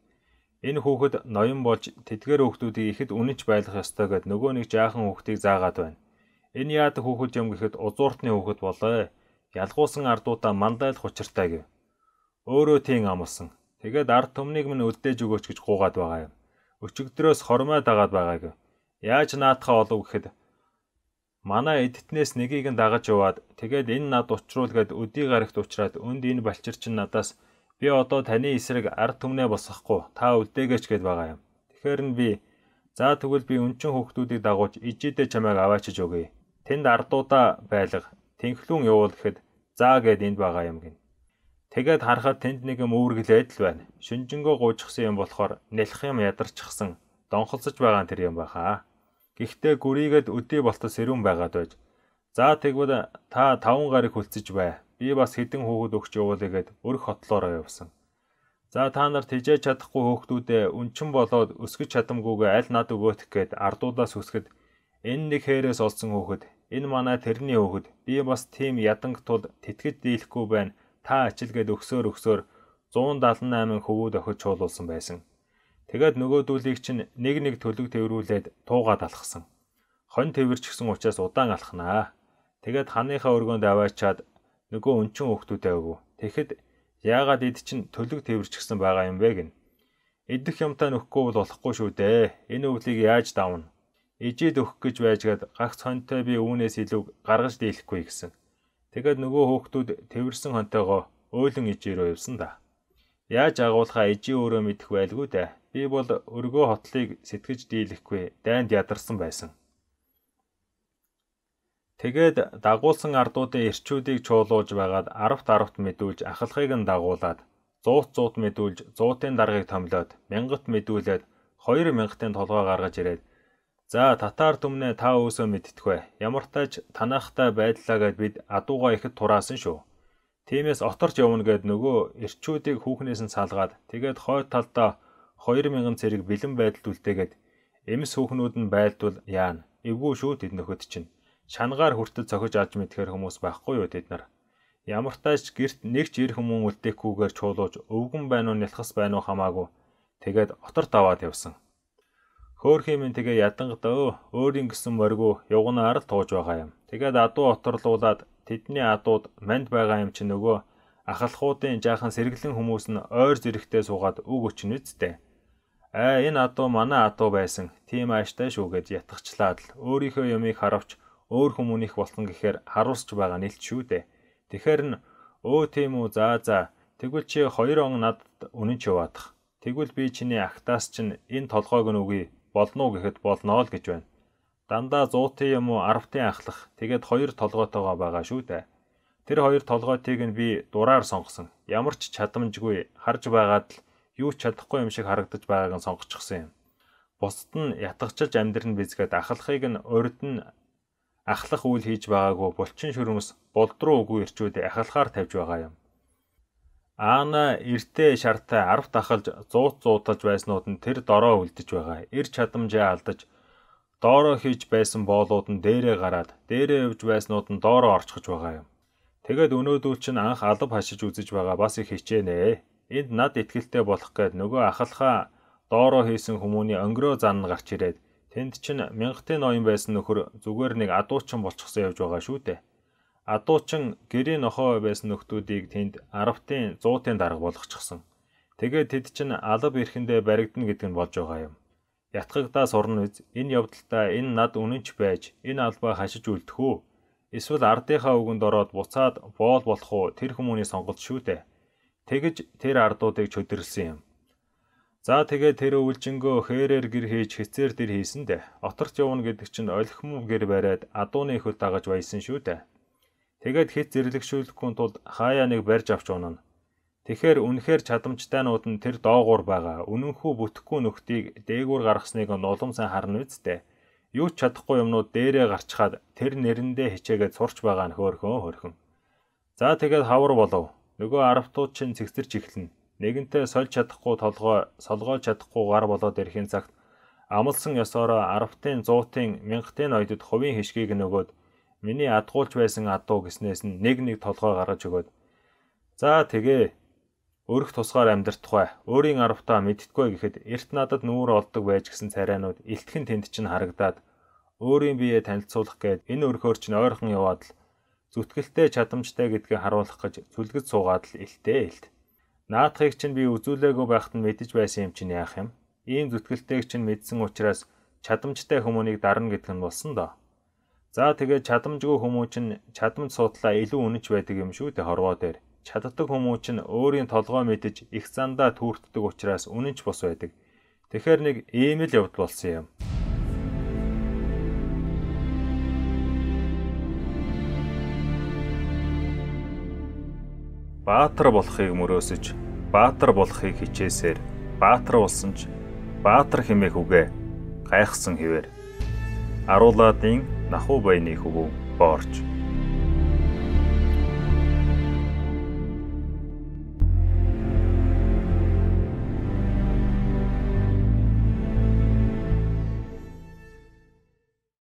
Энэ хүүхэд ноён болж тэдгээр хүүхдүүдийг ихэд үнэнч байлах ёстой гэд нөгөө нэг жаахан хүүхдийг заагаад байна. Энэ яад хүүхэд юм гэхэд узууртны хүүхэд болоо. Ялгуусан ардуудаа мандайлах учиртай гэв. Өөрөө тийм амлсан. Тэгээд ард түмнийг минь үлдээж өгөөч гэж гуугаад байгаа юм. Өчигдрөөс хормой дагаад байгаа гэв. Яаж наадахаа олов гэхэд манай эдтнээс нэгийг нь дагаж яваад тэгээд энэ над учруулгээд өдий гарагт уучраад өнд энэ балчир чинь надаас Би одоо таны эсрэг ард түмнээ босгохгүй та үлдээгээч гээд байгаа юм. Тэгэхээр нь би за тэгвэл би өнчин хүүхдүүдийг дагуулж ижидэ чамайг аваачиж өгье. Тэнд ардуудаа байлга. Тэнхлүүн явуул гэхэд заа гээд энд байгаа юм гин. Тэгээд харахад тэнд нэг юм үүргэлээд л байна. Шинжэнгөө гуйчихсан юм болохоор нэлэх юм ядарчихсан, донхолцож байгаа нь тэр юм баха. Гэхдээ гүрийгээд өдөө болтос сэрүүн байгаад байж. За тэгвэл та таван гарыг хүлцэж бай. Би бас хідэн хүүхэд өгч явуулъя гэд өрх хотлоороо явсан. За та нар тижээ чадахгүй хөөхтүүдээ өнчин болоод өсгөж чадамгүйгээ аль над өгөөх гээд ардуудаас үсгэд энэ нэг хээрээс олсон хөөхд энэ манай тэрний хөөхд би бас тийм яданг тул тэтгэж дийлэхгүй байна та ачилгээд өгсөөр өгсөөр 178 хөвүүд охид чуулуулсан байсан. Тэгээд нөгөөдүүлийг чинь нэг нэг төлөг тэрвүүлээд туугаад алхсан. Хон тэрвэрч гсэн учраас удаан алхнаа. Тэгээд ханыхаа өргөнд аваачаад нөгөө өнчин хүүхдүүдээ өгөө. Тэгэхэд яагаад эд чинь төлөг тэмэрчсэн байгаа юм бэ гин. Идэх юмтай нөхгүй бол болохгүй шүү дээ. Энэ өвлийг яаж давна? Ижид өгөх гэж байжгаад гагц хонтой би үүнээс илүү гаргаж дийлэхгүй гэсэн. Тэгээд нөгөө хүүхдүүд тэмэрсэн хонтойгоо өөлөн ижирөө явсан да. Яаж агуулхаа ижи өөрөө мэдэх байлгүй дээ. Би бол өргөө хотлыг сэтгэж дийлэхгүй дайнд ядарсан байсан. Тэгээд дагуулсан ардуудын ирчүүдийг чуулууж байгаад 10-т 10-т мэдүүлж ахлахыг нь дагуулад 100-т 100-т мэдүүлж 100-ын даргаыг томлоод 1000-т мэдүүлээд 2000-ын толгой гаргаж ирээд за татар түмнээ та өөсөө мэдтгэвэ. Ямар тач танахтай байдлаа гэд бид адуугаа ихэд тураасан шүү. Тиймээс оторч явна гэд нөгөө ирчүүдийг хүүхнээс нь салгаад тэгээд хойд талдаа 2000 цэрэг бэлэн байдалд үлдээгээд эмс хүүхнүүд нь байлдвал яана. Эвгүй шүү тэд нөхөд чинь шангаар хүртэл цохиж авч мэдхэр хүмүүс байхгүй юу тэд нар. Ямар тач гэрт нэг ч ир хүмүүн үлдээхгүйгээр чуулууж өвгөн байноу нялхас байноу хамаагүй тэгээд оторт аваад явсан. Хөөрхийн минь тэгээ ядангадаа өөрийн гисэн моргу явгнаар л тууж байгаа юм. Тэгээд адуу оторлуулад тэдний адууд манд байгаа юм чи нөгөө ахалхуудын жаахан сэргэлэн хүмүүс нь ойр зэрэгтэй суугаад үг өчнө үсттэй. Аа энэ адуу манай адуу байсан. Тим ааштай шүү гэж ятгахчлаад л өөрийнхөө юмыг харавч өөр хүмүүнийх болсон гэхээр харуулсч байгаа нийлт шүү дээ. Тэгэхэр нь өө тийм үү заа заа тэгвэл чи 2 он надад үнэн ч яваадах. Тэгвэл би чиний актаас чинь энэ толгойг нь үгүй болно уу гэхэд болноо л гэж байна. Дандаа 100-ын юм уу 10-ын ахлах. Тэгээд хоёр толгойтойгоо байгаа шүү дээ. Тэр хоёр толгойтыг нь би дураар сонгосон. Ямар ч чадамжгүй харж байгаад л юу ч чадахгүй юм шиг харагдаж байгааг нь сонгочихсон юм. Бусад нь ятгахчилж амьдрын бизгээд ахлахыг нь урд нь ахлах үйл хийж байгаагүй булчин шүрмэс болд руу үгүй ирчүүд ахилахаар тавьж байгаа юм. Аана эртээ шартай 10 тахалж зуут зууталж байснууд нь тэр дороо үлдэж байгаа. Ир чадамжаа алдаж доороо хийж байсан боолууд нь дээрээ гараад дээрээ явж байснууд нь доороо орчихж байгаа юм. Тэгэд өнөөдүүл чинь анх алав хашиж үзэж байгаа бас их хичээнэ. Энд над ихтэлтэй болох гээд нөгөө ахалхаа доороо хийсэн хүмүүний өнгөрөө зан нь гарч ирээд Тэнд чинь мянгатын ноён байсан нөхөр зүгээр нэг адуучин болчихсон явж байгаа шүү дээ. Адуучин гэрийн нохоо байсан нөхдүүдийг тэнд 10-ын 100-ын дарга болгочихсон. Тэгээд тэд чинь алав эрхэндээ баригдана гэдэг нь болж байгаа юм. Ятгагдаа сурна үз энэ явдалтай энэ над үнэнч байж энэ албаа хашиж үлдэх үү? Эсвэл ардынхаа үгэнд ороод буцаад боол болох уу? Тэр хүмүүний сонголт шүү дээ. Тэгж тэр ардуудыг чөдөрлсөн юм. За тэгээ тэр өвлжөнгөө хээрээр гэр хийж хэцээр дэр хийсэнд оторч явна гэдэг чинь ойлгохмов гэр бариад адууны хөл дагаж баясан шүү дээ. Тэгээд хэт зэрлэгшүүлэхгүй тулд хаяа нэг барьж авч унана. Тэгэхэр үнэхээр чадамжтайнууд нь тэр доогуур байгаа үнэнхүү бүтэхгүй нүхтийг дээгүүр гаргасныг нь улам сайн харна үсттэй. Юу ч чадахгүй юмнууд дээрээ гарчхаад тэр нэрэндээ хичээгээд сурч байгаа нь хөөхөн хөөрхөн. За тэгээд хавар болов. Нөгөө аравтууд чинь цэгцэрч эхэлнэ нэгэнтээ сольж чадахгүй толгой, солгоож чадахгүй гар болоод ирэхин цагт амлсан ёсороо 10-ын, 100-ын, 1000-ын ойдод хувийн хишгийг нөгөөд миний адгуулж байсан адуу гэснээс нь нэг нэг толгой гаргаж өгөөд за тэгээ өрх тусгаар амьдртугай өөрийн аравтаа мэдтгүй гэхэд эрт надад нүүр олдог байж гисэн царайнууд илтгэн тэнд чинь харагдаад өөрийн биеэ танилцуулах гээд энэ өрхөөр чинь ойрхон яваад л зүтгэлтэй чадамжтай гэдгээ харуулах гэж зүлгэж суугаад л элтээ элт. Элт. Наадхыг чинь би үзүүлээгүй байхад нь мэдэж байсан юм чинь яах юм? Ийм зүтгэлтэйг чинь мэдсэн учраас чадамжтай хүмүүнийг дарна гэдэг нь болсон доо. За тэгээд чадамжгүй хүмүүс чинь чадамж суудлаа илүү үнэж байдаг юм шүү дээ хорвоо дээр. Чаддаг хүмүүс чинь өөрийн толгой мэдэж их зандаа түүртдэг учраас үнэнч бос байдаг. Тэгэхэр нэг ийм л явдал болсон юм. баатар болохыг мөрөөсөж баатар болохыг хичээсээр баатар болсон ч баатар хэмээх үгэ гайхсан хэвээр аруулаадын нахуу байны хөвөв боорч